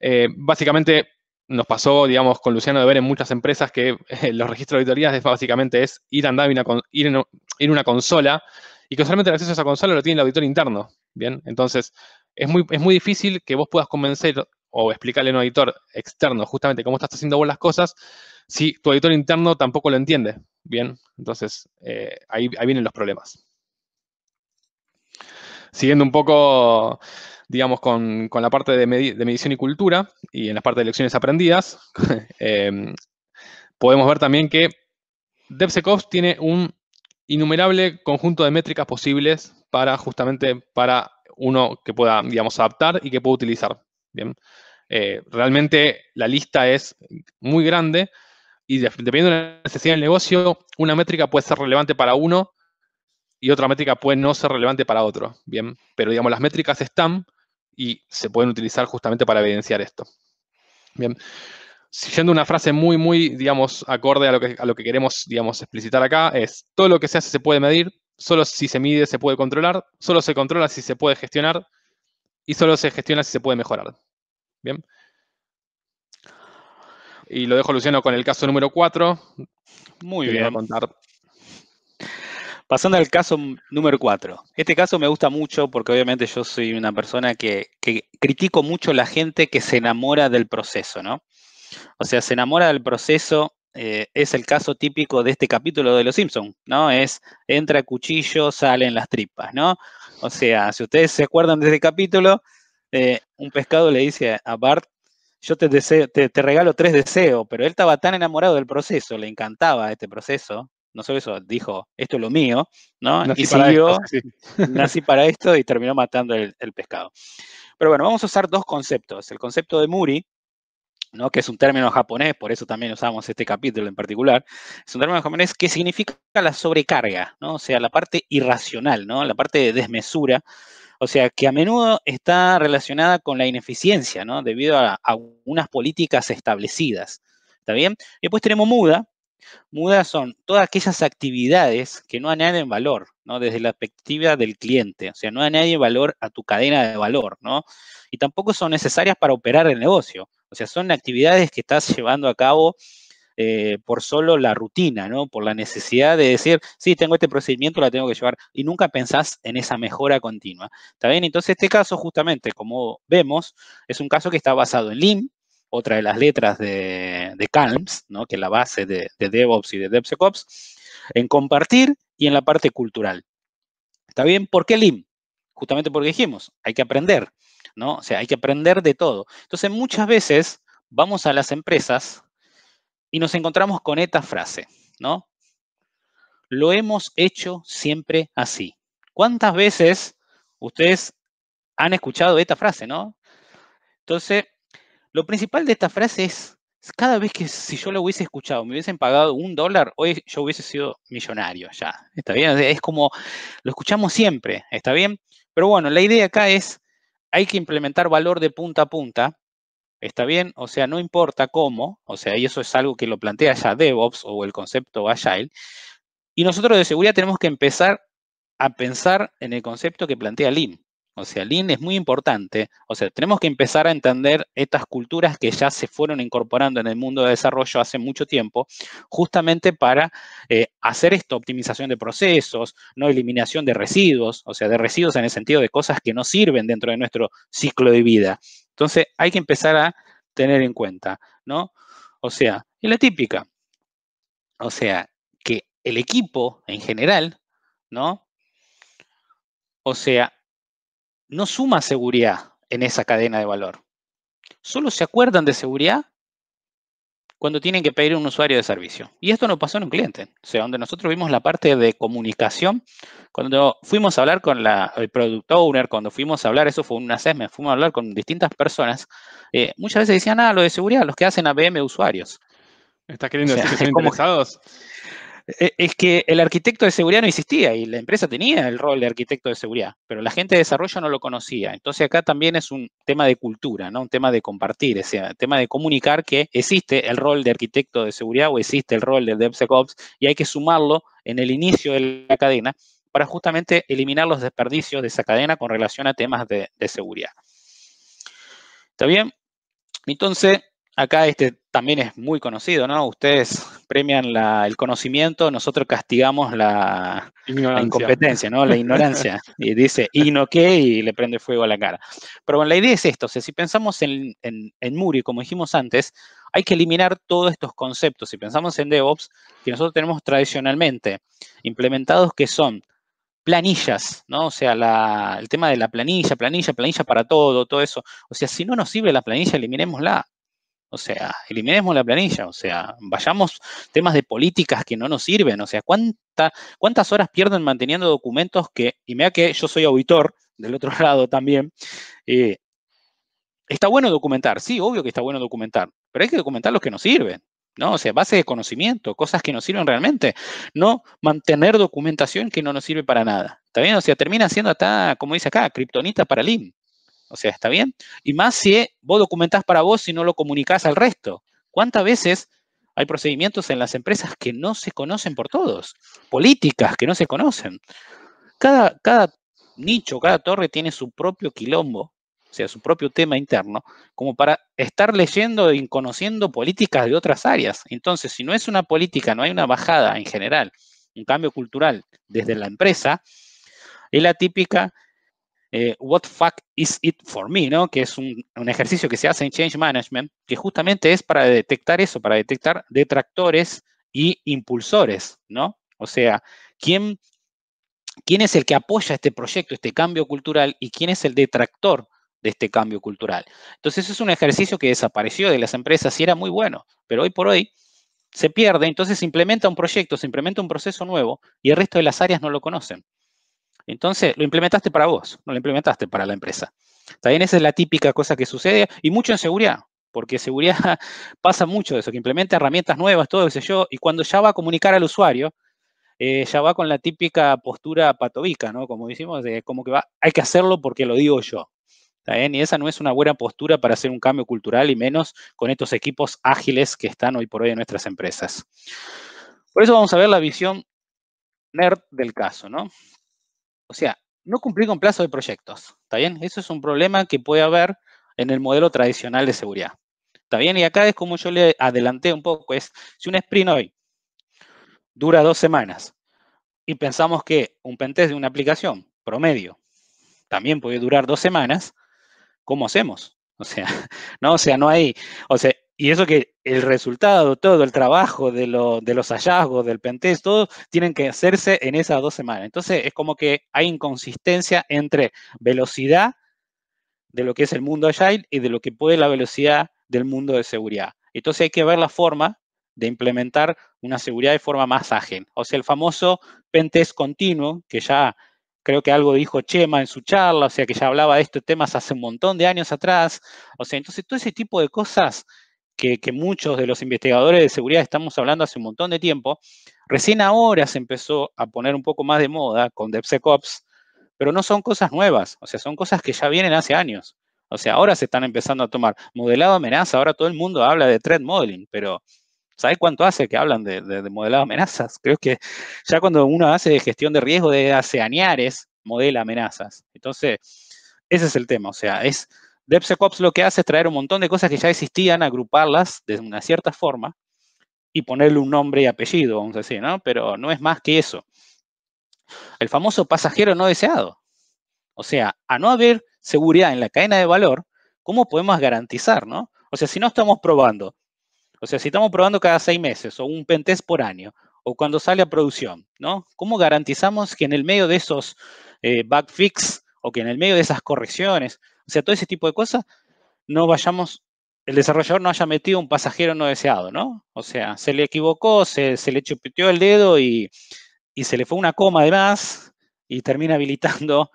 Eh, básicamente, nos pasó, digamos, con Luciano de ver en muchas empresas que eh, los registros de auditorías básicamente es ir a una, ir en, una consola y que solamente el acceso a esa consola lo tiene el auditor interno. Bien, entonces es muy, es muy difícil que vos puedas convencer o explicarle a un auditor externo justamente cómo estás haciendo vos las cosas si tu auditor interno tampoco lo entiende. Bien, entonces eh, ahí vienen los problemas. Siguiendo un poco digamos, con, la parte de, medición y cultura y en la parte de lecciones aprendidas, em, podemos ver también que DevSecOps tiene un innumerable conjunto de métricas posibles para justamente para uno que pueda, digamos, adaptar y que pueda utilizar. Bien. Eh, realmente la lista es muy grande y dependiendo de la necesidad del negocio, una métrica puede ser relevante para uno y otra métrica puede no ser relevante para otro. Bien, pero digamos, las métricas están y se pueden utilizar justamente para evidenciar esto. Bien. Siguiendo una frase muy, muy, digamos, acorde a lo que, lo que queremos, digamos, explicitar acá, es todo lo que se hace se puede medir, solo si se mide se puede controlar, solo se controla si se puede gestionar y solo se gestiona si se puede mejorar. Bien. Y lo dejo, Luciano, con el caso número 4. Muy bien. Pasando al caso número cuatro. Este caso me gusta mucho porque obviamente yo soy una persona que, critico mucho la gente que se enamora del proceso, ¿no? O sea, se enamora del proceso, eh, es el caso típico de este capítulo de Los Simpsons, ¿no? Es entra cuchillo, salen las tripas, ¿no? O sea, si ustedes se acuerdan de este capítulo, eh, un pescado le dice a Bart, yo te, te, te regalo tres deseos, pero él estaba tan enamorado del proceso, le encantaba este proceso, no solo eso, dijo, esto es lo mío, ¿no? y siguió, nací para esto y terminó matando el, pescado. Pero bueno, vamos a usar dos conceptos. El concepto de Muri, ¿no? que es un término japonés, por eso también usamos este capítulo en particular, es un término japonés que significa la sobrecarga, ¿no? o sea, la parte irracional, ¿no? la parte de desmesura, o sea, que a menudo está relacionada con la ineficiencia, ¿no? debido a, a unas políticas establecidas. ¿Está bien? Y después tenemos muda, Mudas son todas aquellas actividades que no añaden valor, ¿no? Desde la perspectiva del cliente, o sea, no añaden valor a tu cadena de valor, ¿no? Y tampoco son necesarias para operar el negocio, o sea, son actividades que estás llevando a cabo eh, por solo la rutina, ¿no? Por la necesidad de decir, sí, tengo este procedimiento, la tengo que llevar, y nunca pensás en esa mejora continua, ¿está bien? Entonces, este caso, justamente, como vemos, es un caso que está basado en Lean, otra de las letras de, Calms, ¿no? que es la base de, de DevOps y de DevSecOps, en compartir y en la parte cultural. ¿Está bien? ¿Por qué LIM? Justamente porque dijimos, hay que aprender, ¿no? O sea, hay que aprender de todo. Entonces, muchas veces vamos a las empresas y nos encontramos con esta frase, ¿no? Lo hemos hecho siempre así. ¿Cuántas veces ustedes han escuchado esta frase, no? Entonces, lo principal de esta frase es, cada vez que si yo lo hubiese escuchado, me hubiesen pagado un dólar, hoy yo hubiese sido millonario ya. ¿Está bien? Es como, lo escuchamos siempre, ¿está bien? Pero bueno, la idea acá es, hay que implementar valor de punta a punta, ¿está bien? O sea, no importa cómo, o sea, y eso es algo que lo plantea ya DevOps o el concepto Agile. Y nosotros de seguridad tenemos que empezar a pensar en el concepto que plantea Lean. O sea, Lean es muy importante. O sea, tenemos que empezar a entender estas culturas que ya se fueron incorporando en el mundo de desarrollo hace mucho tiempo, justamente para eh, hacer esta optimización de procesos, no eliminación de residuos, o sea, de residuos en el sentido de cosas que no sirven dentro de nuestro ciclo de vida. Entonces, hay que empezar a tener en cuenta, ¿no? O sea, y la típica. O sea, que el equipo en general, ¿no? O sea, no suma seguridad en esa cadena de valor. Solo se acuerdan de seguridad cuando tienen que pedir un usuario de servicio. Y esto no pasó en un cliente, o sea, donde nosotros vimos la parte de comunicación, cuando fuimos a hablar con la, el product owner, cuando fuimos a hablar, eso fue un Me fuimos a hablar con distintas personas, eh, muchas veces decían, ah, lo de seguridad, los que hacen ABM usuarios. ¿Estás queriendo decir que son interesados? E, es que el arquitecto de seguridad no existía y la empresa tenía el rol de arquitecto de seguridad, pero la gente de desarrollo no lo conocía. Entonces acá también es un tema de cultura, ¿no? Un tema de compartir, es un tema de comunicar que existe el rol de arquitecto de seguridad o existe el rol del DevSecOps y hay que sumarlo en el inicio de la cadena para justamente eliminar los desperdicios de esa cadena con relación a temas de, de seguridad. ¿Está bien? Entonces, acá este también es muy conocido, ¿no? Ustedes premian el conocimiento, nosotros castigamos la, incompetencia, ¿no? La ignorancia. y dice, ¿y no qué? Y le prende fuego a la cara. Pero bueno, la idea es esto, o sea, si pensamos en, en, Muri, como dijimos antes, hay que eliminar todos estos conceptos. Si pensamos en DevOps, que nosotros tenemos tradicionalmente implementados que son planillas, ¿no? O sea, el tema de la planilla, planilla, planilla para todo, todo eso. O sea, si no nos sirve la planilla, eliminémosla. O sea, eliminemos la planilla, o sea, vayamos temas de políticas que no nos sirven, o sea, ¿cuántas horas pierden manteniendo documentos que, y mira que yo soy auditor del otro lado también, eh, está bueno documentar, sí, obvio que está bueno documentar, pero hay que documentar los que nos sirven, ¿no? O sea, bases de conocimiento, cosas que nos sirven realmente, no mantener documentación que no nos sirve para nada, ¿está bien? O sea, termina siendo hasta, como dice acá, kriptonita para LIM. O sea, ¿está bien? Y más si vos documentás para vos y no lo comunicás al resto. ¿Cuántas veces hay procedimientos en las empresas que no se conocen por todos? Políticas que no se conocen. Cada, cada nicho, cada torre tiene su propio quilombo, o sea, su propio tema interno, como para estar leyendo y conociendo políticas de otras áreas. Entonces, si no es una política, no hay una bajada en general, un cambio cultural desde la empresa, es la típica eh, what What Fuck Is It For Me, ¿no? que es un, ejercicio que se hace en Change Management, que justamente es para detectar eso, para detectar detractores y impulsores, ¿no? O sea, ¿quién, quién es el que apoya este proyecto, este cambio cultural y quién es el detractor de este cambio cultural. Entonces es un ejercicio que desapareció de las empresas y era muy bueno, pero hoy por hoy se pierde, entonces se implementa un proyecto, se implementa un proceso nuevo y el resto de las áreas no lo conocen. Entonces, lo implementaste para vos, no lo implementaste para la empresa. También esa es la típica cosa que sucede, y mucho en seguridad, porque seguridad pasa mucho de eso, que implementa herramientas nuevas, todo, eso. yo, y cuando ya va a comunicar al usuario, eh, ya va con la típica postura patovica, ¿no? Como decimos, de, como que va, hay que hacerlo porque lo digo yo. ¿Está Y esa no es una buena postura para hacer un cambio cultural y menos con estos equipos ágiles que están hoy por hoy en nuestras empresas. Por eso vamos a ver la visión nerd del caso, ¿no? O sea, no cumplir con plazo de proyectos, ¿está bien? Eso es un problema que puede haber en el modelo tradicional de seguridad. ¿Está bien? Y acá es como yo le adelanté un poco, es si un sprint hoy dura dos semanas y pensamos que un pentest de una aplicación promedio también puede durar dos semanas, ¿cómo hacemos? O sea, no, o sea, no hay, o sea, y eso que el resultado, todo el trabajo de, los hallazgos, del pentest, todo tienen que hacerse en esas dos semanas. Entonces es como que hay inconsistencia entre velocidad de lo que es el mundo agile y de lo que puede la velocidad del mundo de seguridad. Entonces hay que ver la forma de implementar una seguridad de forma más ágil. O sea, el famoso pentest continuo, que ya creo que algo dijo Chema en su charla, o sea, que ya hablaba de estos temas hace un montón de años atrás. O sea, entonces todo ese tipo de cosas que, muchos de los investigadores de seguridad estamos hablando hace un montón de tiempo, recién ahora se empezó a poner un poco más de moda con DevSecOps, pero no son cosas nuevas, o sea, son cosas que ya vienen hace años. O sea, ahora se están empezando a tomar modelado amenaza, ahora todo el mundo habla de threat modeling, pero ¿sabes cuánto hace que hablan de, modelado amenazas? Creo que ya cuando uno hace gestión de riesgo de hace años modela amenazas. Entonces, ese es el tema, o sea, es DevSecOps lo que hace es traer un montón de cosas que ya existían, agruparlas de una cierta forma y ponerle un nombre y apellido, vamos a decir, ¿no? Pero no es más que eso. El famoso pasajero no deseado. O sea, a no haber seguridad en la cadena de valor, ¿cómo podemos garantizar, no? O sea, si no estamos probando, o sea, si estamos probando cada seis meses o un pentest por año o cuando sale a producción, ¿no? ¿Cómo garantizamos que en el medio de esos eh, bug fix o que en el medio de esas correcciones o sea, todo ese tipo de cosas, no vayamos, el desarrollador no haya metido un pasajero no deseado, ¿no? O sea, se le equivocó, se, le chupeteó el dedo y, se le fue una coma además y termina habilitando,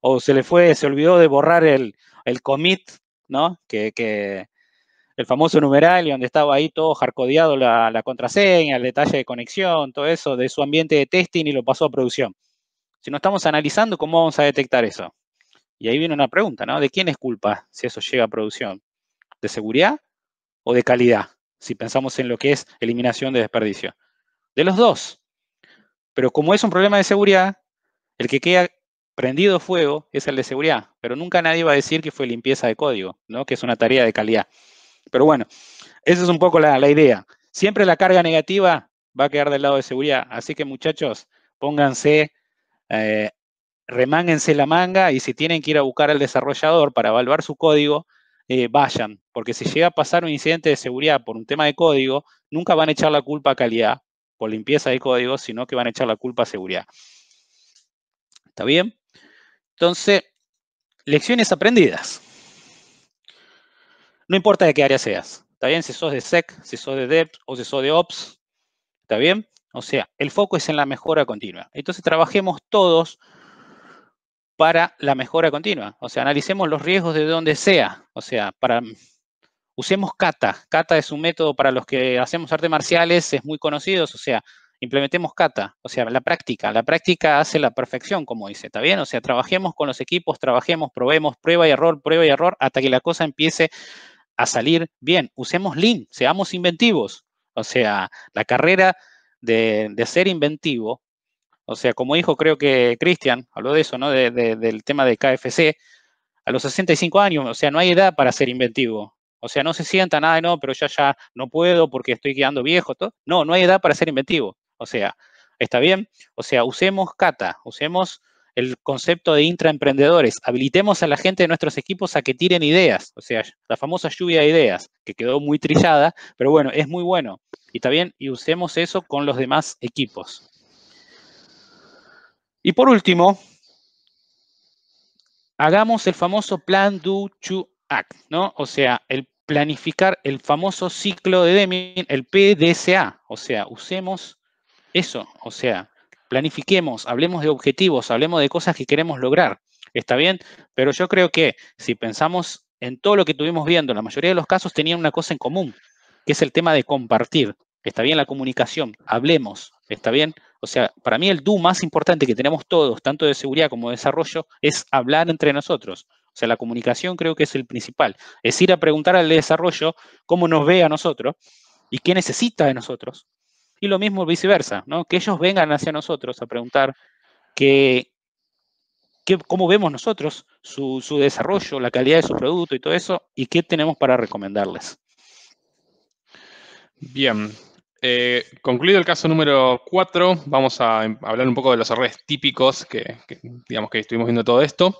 o se le fue, se olvidó de borrar el, commit, ¿no? Que, el famoso numeral y donde estaba ahí todo jarcodeado la, contraseña, el detalle de conexión, todo eso de su ambiente de testing y lo pasó a producción. Si no estamos analizando, ¿cómo vamos a detectar eso? Y ahí viene una pregunta, ¿no? ¿De quién es culpa si eso llega a producción? ¿De seguridad o de calidad? Si pensamos en lo que es eliminación de desperdicio. De los dos. Pero como es un problema de seguridad, el que queda prendido fuego es el de seguridad, pero nunca nadie va a decir que fue limpieza de código, ¿no? Que es una tarea de calidad. Pero bueno, esa es un poco la, idea. Siempre la carga negativa va a quedar del lado de seguridad. Así que muchachos, pónganse eh, remánguense la manga y si tienen que ir a buscar al desarrollador para evaluar su código, eh, vayan, porque si llega a pasar un incidente de seguridad por un tema de código, nunca van a echar la culpa a calidad por limpieza de código, sino que van a echar la culpa a seguridad. ¿Está bien? Entonces, lecciones aprendidas. No importa de qué área seas. ¿Está bien? Si sos de SEC, si sos de DEP o si sos de OPS. ¿Está bien? O sea, el foco es en la mejora continua. Entonces, trabajemos todos para la mejora continua. O sea, analicemos los riesgos de donde sea. O sea, para usemos Kata. Kata es un método para los que hacemos artes marciales, es muy conocido. O sea, implementemos Kata. O sea, la práctica. La práctica hace la perfección, como dice. ¿Está bien? O sea, trabajemos con los equipos, trabajemos, probemos, prueba y error, prueba y error, hasta que la cosa empiece a salir bien. Usemos Lean, seamos inventivos. O sea, la carrera de, de ser inventivo o sea, como dijo creo que Cristian, habló de eso, ¿no? De, del tema de KFC, a los 65 años, o sea, no hay edad para ser inventivo. O sea, no se sienta nada, no, pero ya ya no puedo porque estoy quedando viejo. Todo. No, no hay edad para ser inventivo. O sea, está bien. O sea, usemos Cata, usemos el concepto de intraemprendedores. Habilitemos a la gente de nuestros equipos a que tiren ideas, o sea, la famosa lluvia de ideas, que quedó muy trillada, pero bueno, es muy bueno. Y está bien? y usemos eso con los demás equipos. Y por último, hagamos el famoso plan do to act, ¿no? O sea, el planificar el famoso ciclo de Deming, el PDSA. O sea, usemos eso. O sea, planifiquemos, hablemos de objetivos, hablemos de cosas que queremos lograr. Está bien, pero yo creo que si pensamos en todo lo que estuvimos viendo, la mayoría de los casos tenían una cosa en común, que es el tema de compartir. Está bien la comunicación, hablemos, está bien. O sea, para mí el do más importante que tenemos todos, tanto de seguridad como de desarrollo, es hablar entre nosotros. O sea, la comunicación creo que es el principal. Es ir a preguntar al desarrollo cómo nos ve a nosotros y qué necesita de nosotros. Y lo mismo viceversa, ¿no? Que ellos vengan hacia nosotros a preguntar qué, cómo vemos nosotros su, su desarrollo, la calidad de su producto y todo eso, y qué tenemos para recomendarles. Bien, eh, concluido el caso número 4, vamos a em, hablar un poco de los errores típicos que, digamos que estuvimos viendo todo esto.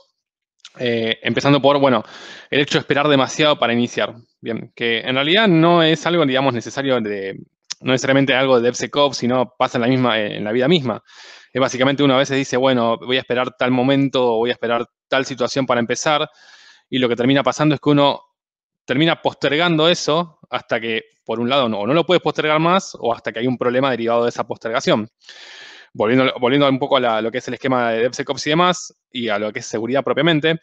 Eh, empezando por, bueno, el hecho de esperar demasiado para iniciar. Bien, que en realidad no es algo, digamos, necesario de, no necesariamente algo de DevSecOps, sino pasa en la, misma, en la vida misma. Es básicamente uno a veces dice, bueno, voy a esperar tal momento voy a esperar tal situación para empezar. Y lo que termina pasando es que uno termina postergando eso hasta que, por un lado, no, o no lo puedes postergar más o hasta que hay un problema derivado de esa postergación. Volviendo, volviendo un poco a lo que es el esquema de DevSecOps y demás, y a lo que es seguridad propiamente,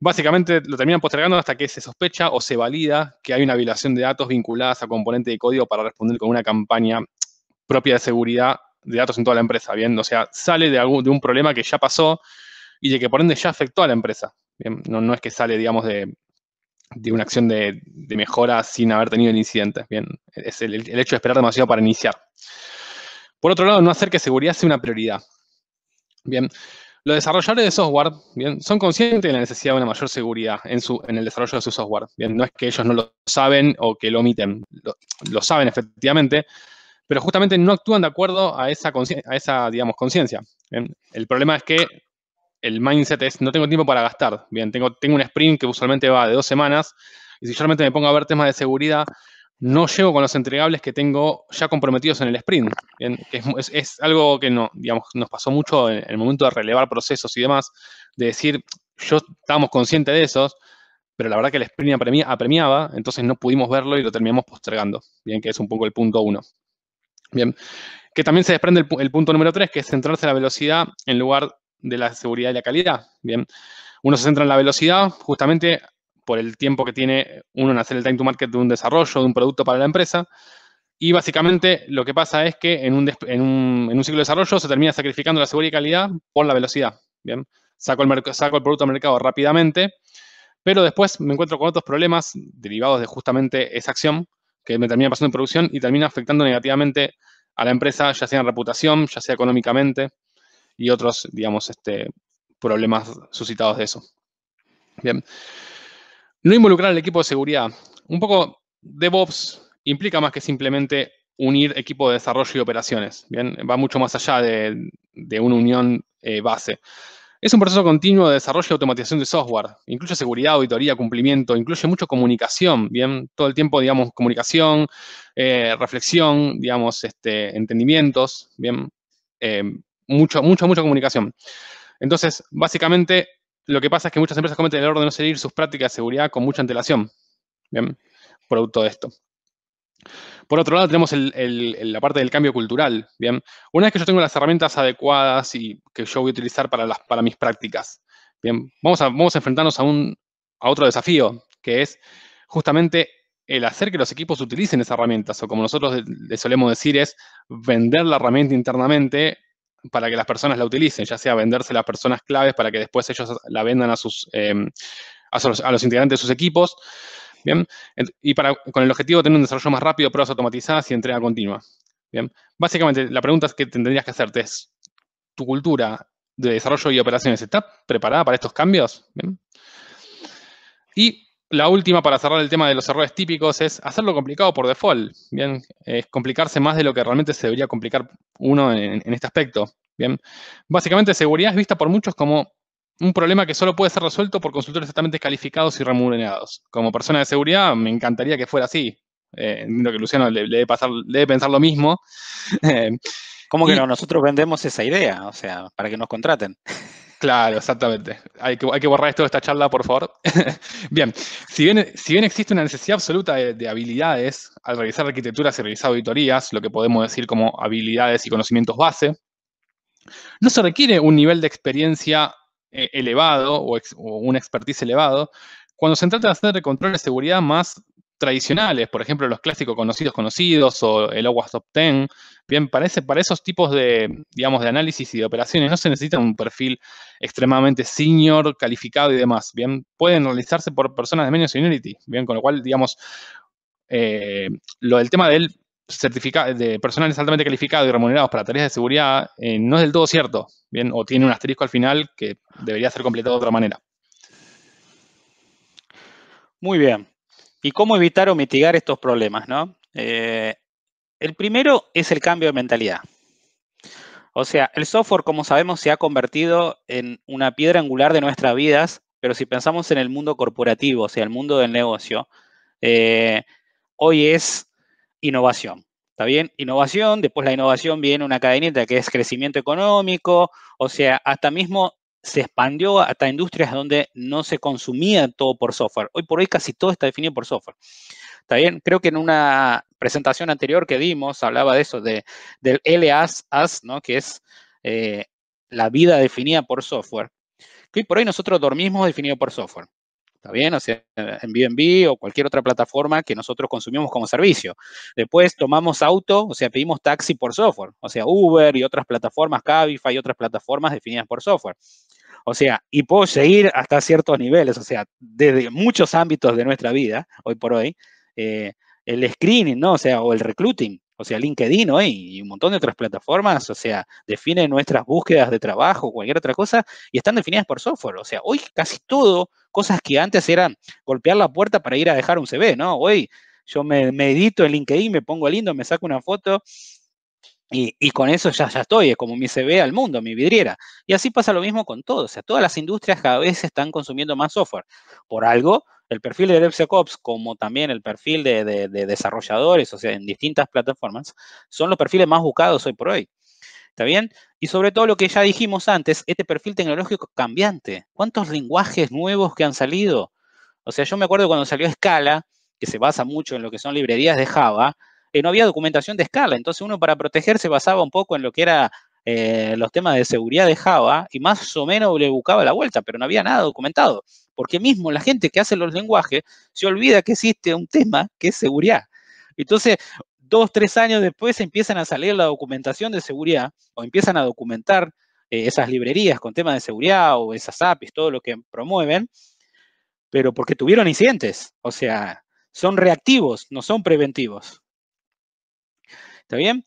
básicamente lo terminan postergando hasta que se sospecha o se valida que hay una violación de datos vinculadas a componente de código para responder con una campaña propia de seguridad de datos en toda la empresa, ¿bien? O sea, sale de, de un problema que ya pasó y de que por ende ya afectó a la empresa. No, no es que sale, digamos, de, de una acción de, mejora sin haber tenido el incidente. Bien, es el, hecho de esperar demasiado para iniciar. Por otro lado, no hacer que seguridad sea una prioridad. Bien, los desarrolladores de software bien, son conscientes de la necesidad de una mayor seguridad en, su, en el desarrollo de su software. Bien, no es que ellos no lo saben o que lo omiten, lo, saben efectivamente, pero justamente no actúan de acuerdo a esa, a esa digamos, conciencia. El problema es que el mindset es, no tengo tiempo para gastar. Bien, tengo, tengo un sprint que usualmente va de dos semanas, y si solamente me pongo a ver temas de seguridad, no llego con los entregables que tengo ya comprometidos en el sprint. es, algo que no, digamos, nos pasó mucho en, el momento de relevar procesos y demás, de decir, yo estábamos conscientes de esos, pero la verdad que el sprint apremiaba, entonces no pudimos verlo y lo terminamos postergando. Bien, que es un poco el punto uno. Bien, que también se desprende el, punto número tres, que es centrarse en la velocidad en lugar de la seguridad y la calidad. Bien, uno se centra en la velocidad justamente por el tiempo que tiene uno en hacer el time to market de un desarrollo, de un producto para la empresa. Y básicamente lo que pasa es que en un, ciclo de desarrollo se termina sacrificando la seguridad y calidad por la velocidad. Bien, saco el, saco el producto al mercado rápidamente, pero después me encuentro con otros problemas derivados de justamente esa acción que me termina pasando en producción y termina afectando negativamente a la empresa, ya sea en reputación, ya sea económicamente y otros, digamos, este, problemas suscitados de eso. Bien. No involucrar al equipo de seguridad. Un poco DevOps implica más que simplemente unir equipo de desarrollo y operaciones. Bien, va mucho más allá de, una unión eh, base. Es un proceso continuo de desarrollo y automatización de software. Incluye seguridad, auditoría, cumplimiento, incluye mucho comunicación, ¿bien? Todo el tiempo, digamos, comunicación, eh, reflexión, digamos, este, entendimientos, ¿bien? Eh, mucha, mucha, mucha comunicación. Entonces, básicamente, lo que pasa es que muchas empresas cometen el error de no seguir sus prácticas de seguridad con mucha antelación. Bien, producto de esto. Por otro lado, tenemos la parte del cambio cultural. Bien, una vez que yo tengo las herramientas adecuadas y que yo voy a utilizar para, las, para mis prácticas, bien, vamos a, vamos a enfrentarnos a, un, a otro desafío, que es justamente el hacer que los equipos utilicen esas herramientas, o como nosotros le solemos decir, es vender la herramienta internamente para que las personas la utilicen, ya sea venderse las personas claves para que después ellos la vendan a sus eh, a, los, integrantes de sus equipos. Bien, y para, con el objetivo de tener un desarrollo más rápido, pruebas automatizadas y entrega continua. Bien, básicamente la pregunta que tendrías que hacerte es, ¿tu cultura de desarrollo y operaciones está preparada para estos cambios? Y la última para cerrar el tema de los errores típicos es hacerlo complicado por default. Bien, es complicarse más de lo que realmente se debería complicar uno en, este aspecto. Bien, básicamente seguridad es vista por muchos como un problema que solo puede ser resuelto por consultores exactamente calificados y remunerados. Como persona de seguridad, me encantaría que fuera así. Eh, que Luciano le, debe, pasar, pensar lo mismo. ¿Cómo que no? Nosotros vendemos esa idea, o sea, para que nos contraten. Claro, exactamente. Hay que, borrar esto de esta charla, por favor. bien, si bien, si bien existe una necesidad absoluta de, habilidades al realizar arquitecturas y realizar auditorías, lo que podemos decir como habilidades y conocimientos base, no se requiere un nivel de experiencia eh, elevado o, un expertise elevado cuando se trata de hacer control de seguridad más tradicionales, por ejemplo, los clásicos conocidos conocidos o el OWASP Top 10. Bien, parece para esos tipos de, digamos, de análisis y de operaciones no se necesita un perfil extremadamente senior, calificado y demás. Bien, pueden realizarse por personas de menos seniority. Bien, con lo cual, digamos, eh, lo del tema del certificado de personales altamente calificados y remunerados para tareas de seguridad eh, no es del todo cierto, ¿bien? O tiene un asterisco al final que debería ser completado de otra manera. Muy bien. ¿Y cómo evitar o mitigar estos problemas? ¿no? Eh, el primero es el cambio de mentalidad. O sea, el software, como sabemos, se ha convertido en una piedra angular de nuestras vidas, pero si pensamos en el mundo corporativo, o sea, el mundo del negocio, eh, hoy es innovación. ¿Está bien? Innovación, después la innovación viene una cadenita que es crecimiento económico, o sea, hasta mismo se expandió hasta industrias donde no se consumía todo por software. Hoy por hoy casi todo está definido por software. Está creo que en una presentación anterior que dimos hablaba de eso, de, del LAS, ¿no? que es eh, la vida definida por software. Que hoy por hoy nosotros dormimos definido por software. ¿Está bien? O sea, en BNB o cualquier otra plataforma que nosotros consumimos como servicio. Después tomamos auto, o sea, pedimos taxi por software, o sea, Uber y otras plataformas, Cabify y otras plataformas definidas por software. O sea, y puedo seguir hasta ciertos niveles, o sea, desde muchos ámbitos de nuestra vida, hoy por hoy, eh, el screening, ¿no? O sea, o el recruiting, o sea, LinkedIn hoy y un montón de otras plataformas, o sea, definen nuestras búsquedas de trabajo, cualquier otra cosa, y están definidas por software. O sea, hoy casi todo cosas que antes eran golpear la puerta para ir a dejar un CV, ¿no? Hoy yo me, edito en LinkedIn, me pongo lindo, me saco una foto y, con eso ya, estoy, es como mi CV al mundo, mi vidriera. Y así pasa lo mismo con todo. O sea, todas las industrias cada vez están consumiendo más software. Por algo, el perfil de DevSecOps, como también el perfil de desarrolladores, o sea, en distintas plataformas, son los perfiles más buscados hoy por hoy. ¿Está bien? Y sobre todo lo que ya dijimos antes, este perfil tecnológico cambiante. ¿Cuántos lenguajes nuevos que han salido? O sea, yo me acuerdo cuando salió Scala, que se basa mucho en lo que son librerías de Java, eh, no había documentación de Scala. Entonces uno para protegerse basaba un poco en lo que era eh, los temas de seguridad de Java y más o menos le buscaba la vuelta, pero no había nada documentado. Porque mismo la gente que hace los lenguajes se olvida que existe un tema que es seguridad. Entonces, todos tres años después empiezan a salir la documentación de seguridad o empiezan a documentar eh, esas librerías con temas de seguridad o esas APIs, todo lo que promueven, pero porque tuvieron incidentes, o sea, son reactivos, no son preventivos. ¿Está bien?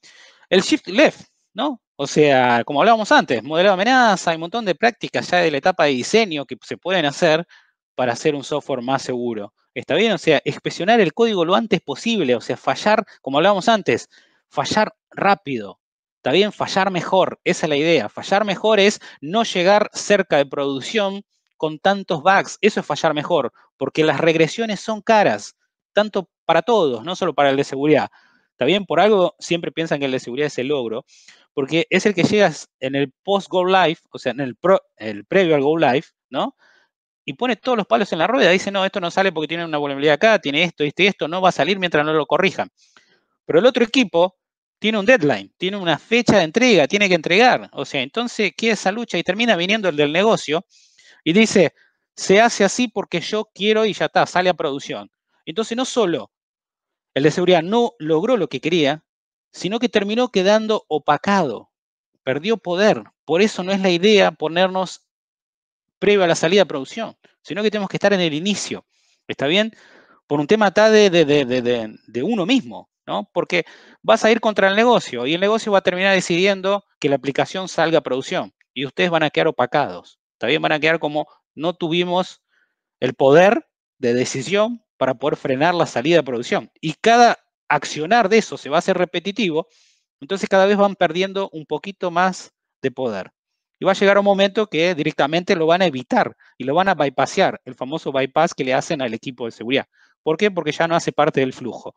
El shift left, ¿no? O sea, como hablábamos antes, modelo de amenaza, hay un montón de prácticas ya de la etapa de diseño que se pueden hacer para hacer un software más seguro. ¿Está bien? O sea, expresionar el código lo antes posible, o sea, fallar, como hablábamos antes, fallar rápido. ¿Está bien? Fallar mejor, esa es la idea. Fallar mejor es no llegar cerca de producción con tantos bugs. Eso es fallar mejor, porque las regresiones son caras, tanto para todos, no solo para el de seguridad. ¿Está bien? Por algo siempre piensan que el de seguridad es el logro, porque es el que llegas en el post-go live, o sea, en el, el previo al go live, ¿no? y pone todos los palos en la rueda. Dice, no, esto no sale porque tiene una vulnerabilidad acá, tiene esto, este esto, no va a salir mientras no lo corrijan. Pero el otro equipo tiene un deadline, tiene una fecha de entrega, tiene que entregar. O sea, entonces, queda esa lucha? Y termina viniendo el del negocio y dice, se hace así porque yo quiero y ya está, sale a producción. Entonces, no solo el de seguridad no logró lo que quería, sino que terminó quedando opacado, perdió poder. Por eso no es la idea ponernos previo a la salida a producción, sino que tenemos que estar en el inicio. ¿Está bien? Por un tema está de, uno mismo, ¿no? Porque vas a ir contra el negocio y el negocio va a terminar decidiendo que la aplicación salga a producción y ustedes van a quedar opacados. también Van a quedar como no tuvimos el poder de decisión para poder frenar la salida a producción. Y cada accionar de eso se va a hacer repetitivo, entonces cada vez van perdiendo un poquito más de poder. Y va a llegar un momento que directamente lo van a evitar y lo van a bypassear, el famoso bypass que le hacen al equipo de seguridad. ¿Por qué? Porque ya no hace parte del flujo.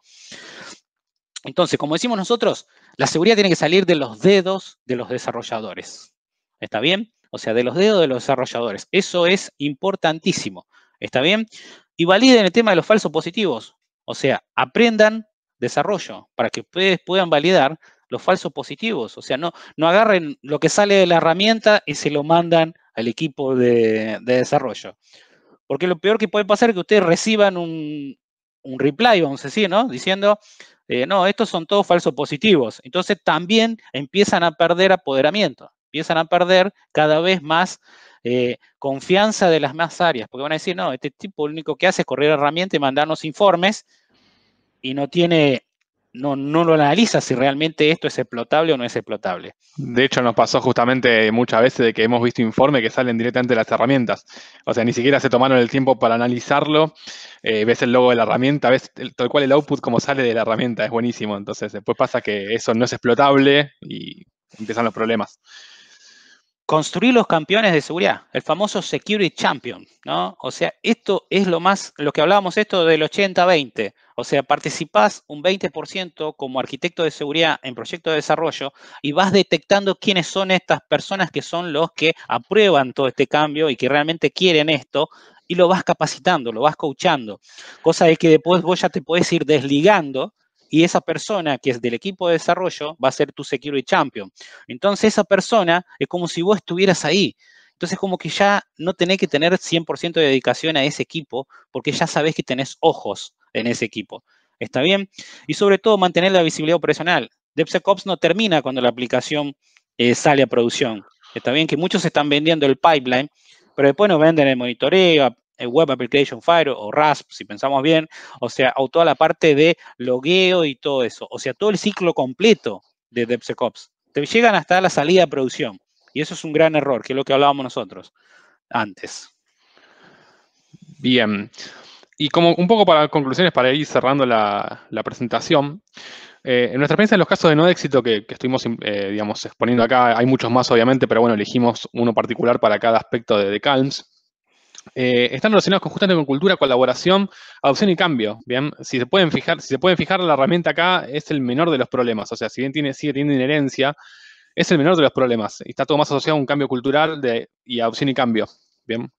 Entonces, como decimos nosotros, la seguridad tiene que salir de los dedos de los desarrolladores. ¿Está bien? O sea, de los dedos de los desarrolladores. Eso es importantísimo. ¿Está bien? Y validen el tema de los falsos positivos. O sea, aprendan desarrollo para que ustedes puedan validar los falsos positivos. O sea, no, no agarren lo que sale de la herramienta y se lo mandan al equipo de, desarrollo. Porque lo peor que puede pasar es que ustedes reciban un, un reply, vamos a decir, ¿no? Diciendo, eh, no, estos son todos falsos positivos. Entonces también empiezan a perder apoderamiento, empiezan a perder cada vez más eh, confianza de las más áreas, porque van a decir, no, este tipo lo único que hace es correr herramienta y mandarnos informes y no tiene no, no lo analiza si realmente esto es explotable o no es explotable. De hecho, nos pasó justamente muchas veces de que hemos visto informes que salen directamente de las herramientas. O sea, ni siquiera se tomaron el tiempo para analizarlo. Eh, ves el logo de la herramienta, ves el, tal cual el output como sale de la herramienta. Es buenísimo. Entonces, después pasa que eso no es explotable y empiezan los problemas. Construir los campeones de seguridad, el famoso Security Champion, ¿no? O sea, esto es lo más, lo que hablábamos esto del 80-20, o sea, participás un 20% como arquitecto de seguridad en proyectos de desarrollo y vas detectando quiénes son estas personas que son los que aprueban todo este cambio y que realmente quieren esto y lo vas capacitando, lo vas coachando, cosa de que después vos ya te puedes ir desligando y esa persona que es del equipo de desarrollo va a ser tu security champion. Entonces esa persona es como si vos estuvieras ahí. Entonces como que ya no tenés que tener 100% de dedicación a ese equipo porque ya sabés que tenés ojos en ese equipo. ¿Está bien? Y sobre todo mantener la visibilidad operacional. DevSecOps no termina cuando la aplicación eh, sale a producción. Está bien que muchos están vendiendo el pipeline, pero después nos venden el monitoreo, Web Application Fire o RASP, si pensamos bien, o sea, o toda la parte de logueo y todo eso, o sea, todo el ciclo completo de DevSecOps. Te llegan hasta la salida de producción. Y eso es un gran error, que es lo que hablábamos nosotros antes. Bien. Y como un poco para conclusiones, para ir cerrando la, presentación, eh, en nuestra experiencia en los casos de no éxito que, estuvimos, eh, digamos, exponiendo acá, hay muchos más obviamente, pero bueno, elegimos uno particular para cada aspecto de, de Calms. Eh, están relacionados con, justamente con cultura, colaboración, adopción y cambio. Bien, si se pueden fijar, si se pueden fijar, la herramienta acá es el menor de los problemas. O sea, si bien tiene, sigue teniendo inherencia, es el menor de los problemas. está todo más asociado a un cambio cultural de, y adopción y cambio. Bien.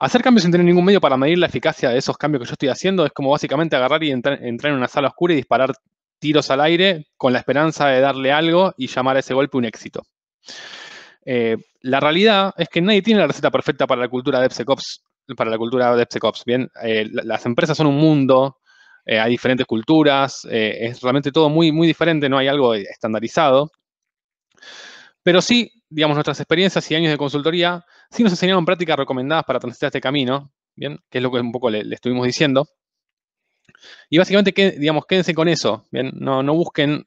Hacer cambios sin tener ningún medio para medir la eficacia de esos cambios que yo estoy haciendo es como básicamente agarrar y entrar en una sala oscura y disparar tiros al aire con la esperanza de darle algo y llamar a ese golpe un éxito. Eh, la realidad es que nadie tiene la receta perfecta para la cultura de para la cultura ¿bien? Eh, las empresas son un mundo, eh, hay diferentes culturas, es realmente todo muy, muy diferente, no hay algo estandarizado. Pero sí, digamos, nuestras experiencias y años de consultoría sí nos enseñaron prácticas recomendadas para transitar este camino, ¿bien? Que es lo que un poco le, estuvimos diciendo. Y básicamente, que, digamos, quédense con eso, ¿bien? No, no busquen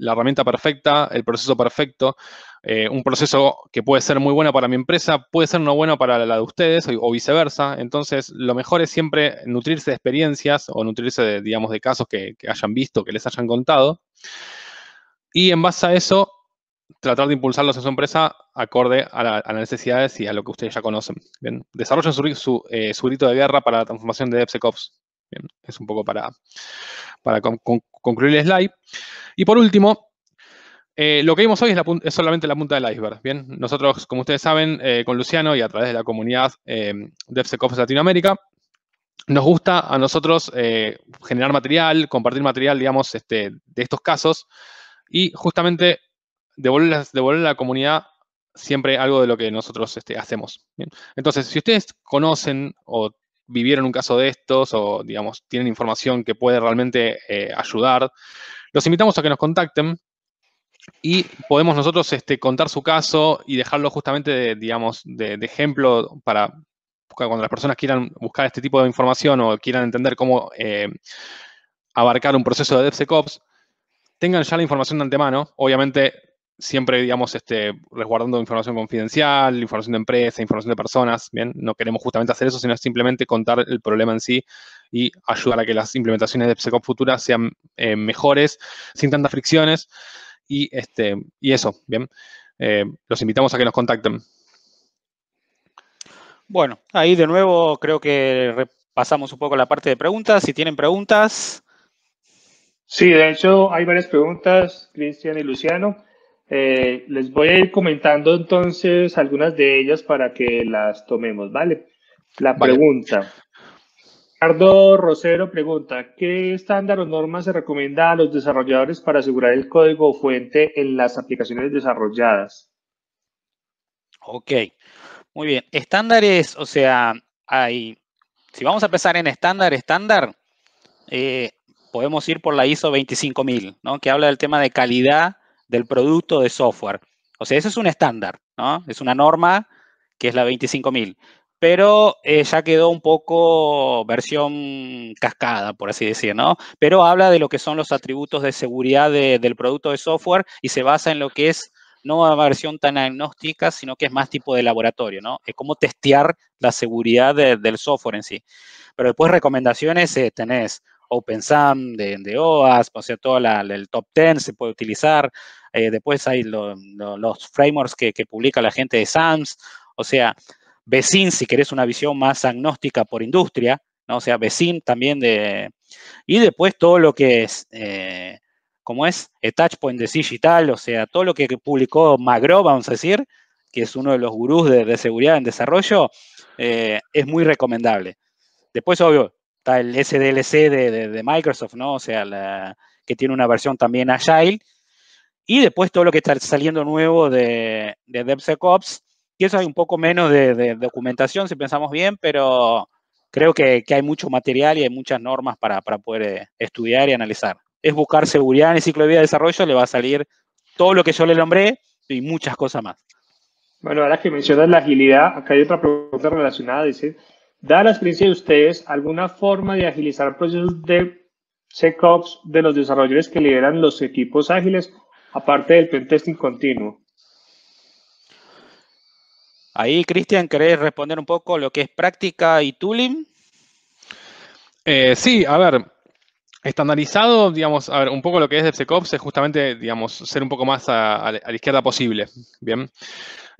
la herramienta perfecta, el proceso perfecto, eh, un proceso que puede ser muy bueno para mi empresa, puede ser no bueno para la de ustedes o, viceversa. Entonces, lo mejor es siempre nutrirse de experiencias o nutrirse, de, digamos, de casos que, hayan visto, que les hayan contado. Y en base a eso, tratar de impulsarlos en su empresa acorde a, las necesidades y a lo que ustedes ya conocen. Bien, su, eh, su grito de guerra para la transformación de DevSecOps es un poco para, para concluir el slide. Y por último, eh, lo que vimos hoy es, solamente la punta del iceberg. Bien, nosotros, como ustedes saben, eh, con Luciano y a través de la comunidad eh, DevSecOps Latinoamérica, nos gusta a nosotros generar material, compartir material, digamos, este, de estos casos y justamente devolver, devolver a la comunidad siempre algo de lo que nosotros este, hacemos. Entonces, si ustedes conocen o vivieron un caso de estos o, digamos, tienen información que puede realmente eh, ayudar, los invitamos a que nos contacten y podemos nosotros este, contar su caso y dejarlo justamente, de, digamos, de, ejemplo para cuando las personas quieran buscar este tipo de información o quieran entender cómo eh, abarcar un proceso de DevSecOps, tengan ya la información de antemano. Obviamente, siempre, digamos, este, resguardando información confidencial, información de empresa, información de personas, ¿bien? No queremos justamente hacer eso, sino simplemente contar el problema en sí y ayudar a que las implementaciones de PSECOP futuras sean eh, mejores, sin tantas fricciones y, este, y eso, ¿bien? Eh, los invitamos a que nos contacten. Bueno, ahí de nuevo creo que repasamos un poco la parte de preguntas. Si tienen preguntas... Sí, de hecho hay varias preguntas, Cristian y Luciano. Eh, les voy a ir comentando entonces algunas de ellas para que las tomemos, ¿vale? La pregunta. Rosero pregunta, ¿qué estándar o norma se recomienda a los desarrolladores para asegurar el código fuente en las aplicaciones desarrolladas? Ok, muy bien. Estándares, o sea, hay, si vamos a empezar en estándar, estándar, eh, podemos ir por la ISO 25000, ¿no? Que habla del tema de calidad del producto de software. O sea, eso es un estándar, ¿no? Es una norma que es la 25000, pero eh, ya quedó un poco versión cascada, por así decir, ¿no? Pero habla de lo que son los atributos de seguridad del producto de software y se basa en lo que es no una versión tan agnóstica, sino que es más tipo de laboratorio, ¿no? Es como testear la seguridad del software en sí. Pero después recomendaciones eh, tenés OpenSAM, de, de OASP, o sea, todo el top 10 se puede utilizar. Eh, después hay los frameworks que, publica la gente de SAMS, o sea, Vecin, si querés una visión más agnóstica por industria, ¿no? o sea, Vecin también de... Y después todo lo que es, eh, como es, eh, Touchpoint de Digital, o sea, todo lo que publicó Magro, vamos a decir, que es uno de los gurús de, seguridad en desarrollo, eh, es muy recomendable. Después, obvio, el SDLC de, Microsoft, ¿no? O sea, que tiene una versión también Agile. Y después todo lo que está saliendo nuevo de, de DevSecOps, y eso hay un poco menos de, documentación, si pensamos bien, pero creo que, hay mucho material y hay muchas normas para, para poder eh, estudiar y analizar. Es buscar seguridad en el ciclo de vida de desarrollo, le va a salir todo lo que yo le nombré y muchas cosas más. Bueno, ahora que mencionas la agilidad, acá hay otra pregunta relacionada, dice, ¿Da la experiencia de ustedes, ¿alguna forma de agilizar procesos de SecOps de los desarrolladores que lideran los equipos ágiles, aparte del pentesting continuo? Ahí, Cristian, ¿querés responder un poco lo que es práctica y tooling? Eh, sí, a ver, estandarizado, digamos, a ver, un poco lo que es DevSecOps es justamente, digamos, ser un poco más a, la izquierda posible, ¿bien?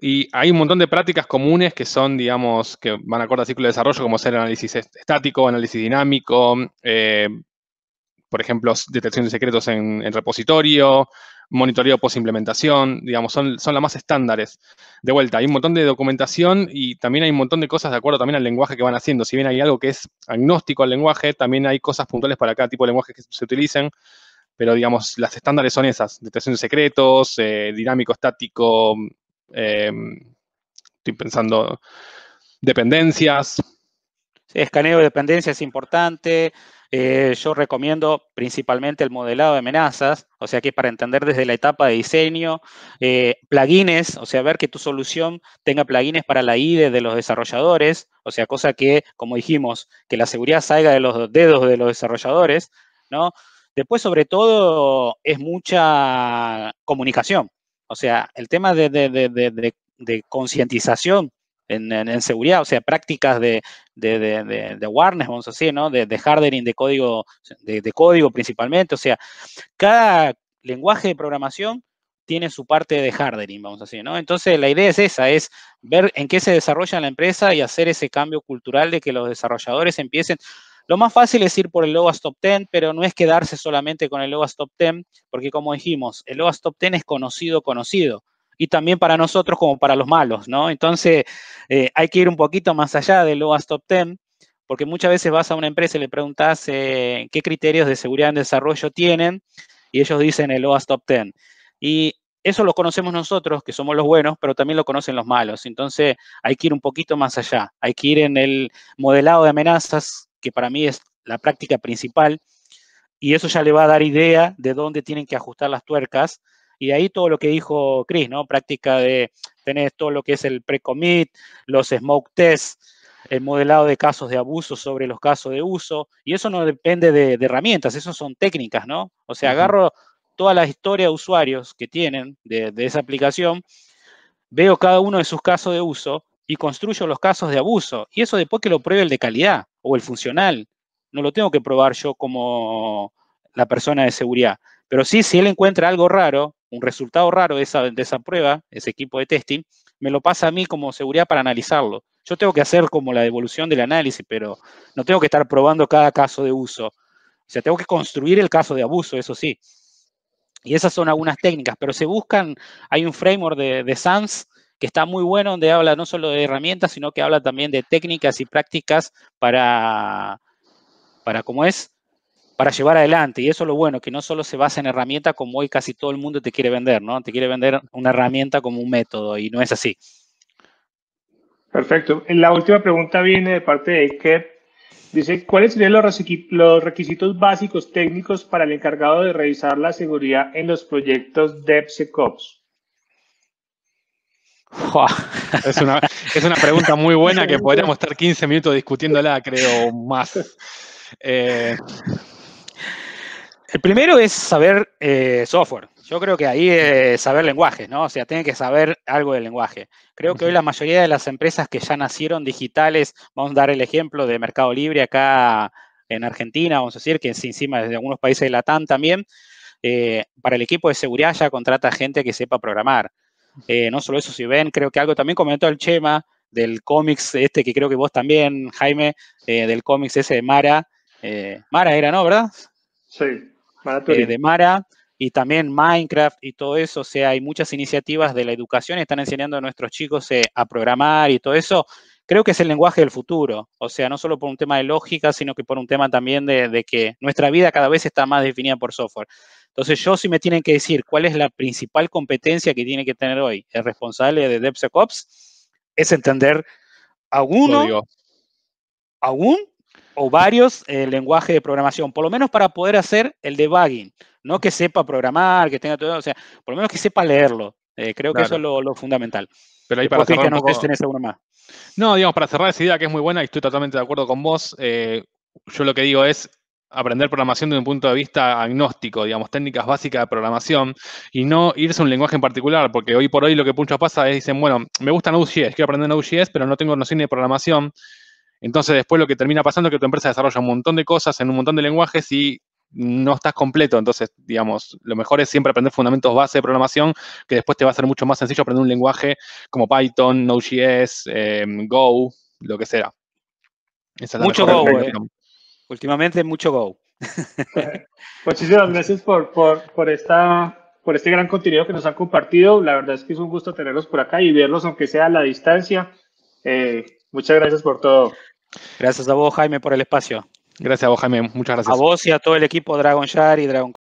Y hay un montón de prácticas comunes que son, digamos, que van a al ciclo de desarrollo, como ser análisis estático, análisis dinámico, eh, por ejemplo, detección de secretos en, en repositorio, monitoreo post-implementación, digamos, son, son las más estándares. De vuelta, hay un montón de documentación y también hay un montón de cosas de acuerdo también al lenguaje que van haciendo. Si bien hay algo que es agnóstico al lenguaje, también hay cosas puntuales para cada tipo de lenguaje que se utilicen, pero digamos, las estándares son esas, detección de secretos, eh, dinámico, estático, em, estoy pensando, dependencias. escaneo de dependencias es importante, eh, yo recomiendo principalmente el modelado de amenazas, o sea que para entender desde la etapa de diseño, eh, plugins, o sea, ver que tu solución tenga plugins para la IDE de los desarrolladores, o sea, cosa que, como dijimos, que la seguridad salga de los dedos de los desarrolladores, ¿no? Después, sobre todo, es mucha comunicación. O sea, el tema de, de concientización en, seguridad, o sea, prácticas de, de, awareness, vamos a decir, ¿no? De, hardening de código, de código principalmente, o sea, cada lenguaje de programación tiene su parte de hardening, vamos a decir, ¿no? Entonces, la idea es esa, es ver en qué se desarrolla la empresa y hacer ese cambio cultural de que los desarrolladores empiecen. Lo más fácil es ir por el Logos Top 10, pero no es quedarse solamente con el Logos Top 10, porque como dijimos, el Logos Top 10 es conocido, conocido y también para nosotros como para los malos, ¿no? Entonces, eh, hay que ir un poquito más allá del OAS top 10, porque muchas veces vas a una empresa y le preguntas eh, qué criterios de seguridad en desarrollo tienen, y ellos dicen el OAS Top 10. Y eso lo conocemos nosotros, que somos los buenos, pero también lo conocen los malos. Entonces, hay que ir un poquito más allá. Hay que ir en el modelado de amenazas, que para mí es la práctica principal, y eso ya le va a dar idea de dónde tienen que ajustar las tuercas y ahí todo lo que dijo Chris, ¿no? Práctica de tener todo lo que es el pre-commit, los smoke tests, el modelado de casos de abuso sobre los casos de uso. Y eso no depende de, herramientas, eso son técnicas, ¿no? O sea, agarro toda la historia de usuarios que tienen de, de esa aplicación, veo cada uno de sus casos de uso y construyo los casos de abuso. Y eso después que lo pruebe el de calidad o el funcional. No lo tengo que probar yo como la persona de seguridad. Pero sí, si él encuentra algo raro, un resultado raro de esa, prueba, ese equipo de testing, me lo pasa a mí como seguridad para analizarlo. Yo tengo que hacer como la devolución del análisis, pero no tengo que estar probando cada caso de uso. O sea, tengo que construir el caso de abuso, eso sí. Y esas son algunas técnicas, pero se buscan, hay un framework de, de SANS que está muy bueno, donde habla no solo de herramientas, sino que habla también de técnicas y prácticas para, para ¿cómo es? para llevar adelante. Y eso es lo bueno, que no solo se basa en herramienta como hoy casi todo el mundo te quiere vender, ¿no? Te quiere vender una herramienta como un método y no es así. Perfecto. La última pregunta viene de parte de que Dice, ¿cuáles serían los requisitos básicos técnicos para el encargado de revisar la seguridad en los proyectos DevSecOps? Es, una, es una, pregunta muy buena que podríamos estar 15 minutos discutiéndola, creo, más. Eh, el primero es saber eh, software. Yo creo que ahí es saber lenguaje, ¿no? O sea, tiene que saber algo del lenguaje. Creo que hoy la mayoría de las empresas que ya nacieron digitales, vamos a dar el ejemplo de Mercado Libre acá en Argentina, vamos a decir que encima desde algunos países de Latam también, eh, para el equipo de seguridad ya contrata gente que sepa programar. Eh, no solo eso, si ven, creo que algo también comentó el Chema del cómics este que creo que vos también, Jaime, del cómics ese de Mara. Mara era, ¿no? ¿Verdad? Sí. Eh, de Mara y también Minecraft y todo eso. O sea, hay muchas iniciativas de la educación, están enseñando a nuestros chicos eh, a programar y todo eso. Creo que es el lenguaje del futuro. O sea, no solo por un tema de lógica, sino que por un tema también de, que nuestra vida cada vez está más definida por software. Entonces, yo sí si me tienen que decir cuál es la principal competencia que tiene que tener hoy el responsable de DevSecOps, es entender a uno, o varios eh, lenguajes de programación, por lo menos para poder hacer el debugging, no que sepa programar, que tenga todo, o sea, por lo menos que sepa leerlo. Eh, creo que eso es lo, fundamental. Pero ahí para cerrar no, digamos, para cerrar esa idea que es muy buena y estoy totalmente de acuerdo con vos, eh, yo lo que digo es, aprender programación desde un punto de vista agnóstico, digamos, técnicas básicas de programación, y no irse a un lenguaje en particular, porque hoy por hoy lo que Puncho pasa es, dicen, bueno, me gusta Node.js, quiero aprender Node.js, pero no tengo noción de programación, entonces, después lo que termina pasando es que tu empresa desarrolla un montón de cosas en un montón de lenguajes y no estás completo. Entonces, digamos, lo mejor es siempre aprender fundamentos base de programación, que después te va a ser mucho más sencillo aprender un lenguaje como Python, Node.js, em, Go, lo que sea. mucho Go, eh. Últimamente mucho Go. Muchísimas pues, gracias por, esta, por este gran contenido que nos han compartido. La verdad es que es un gusto tenerlos por acá y verlos, aunque sea a la distancia. Eh, muchas gracias por todo. Gracias a vos, Jaime, por el espacio. Gracias a vos, Jaime. Muchas gracias. A vos y a todo el equipo Dragon Shard y Dragon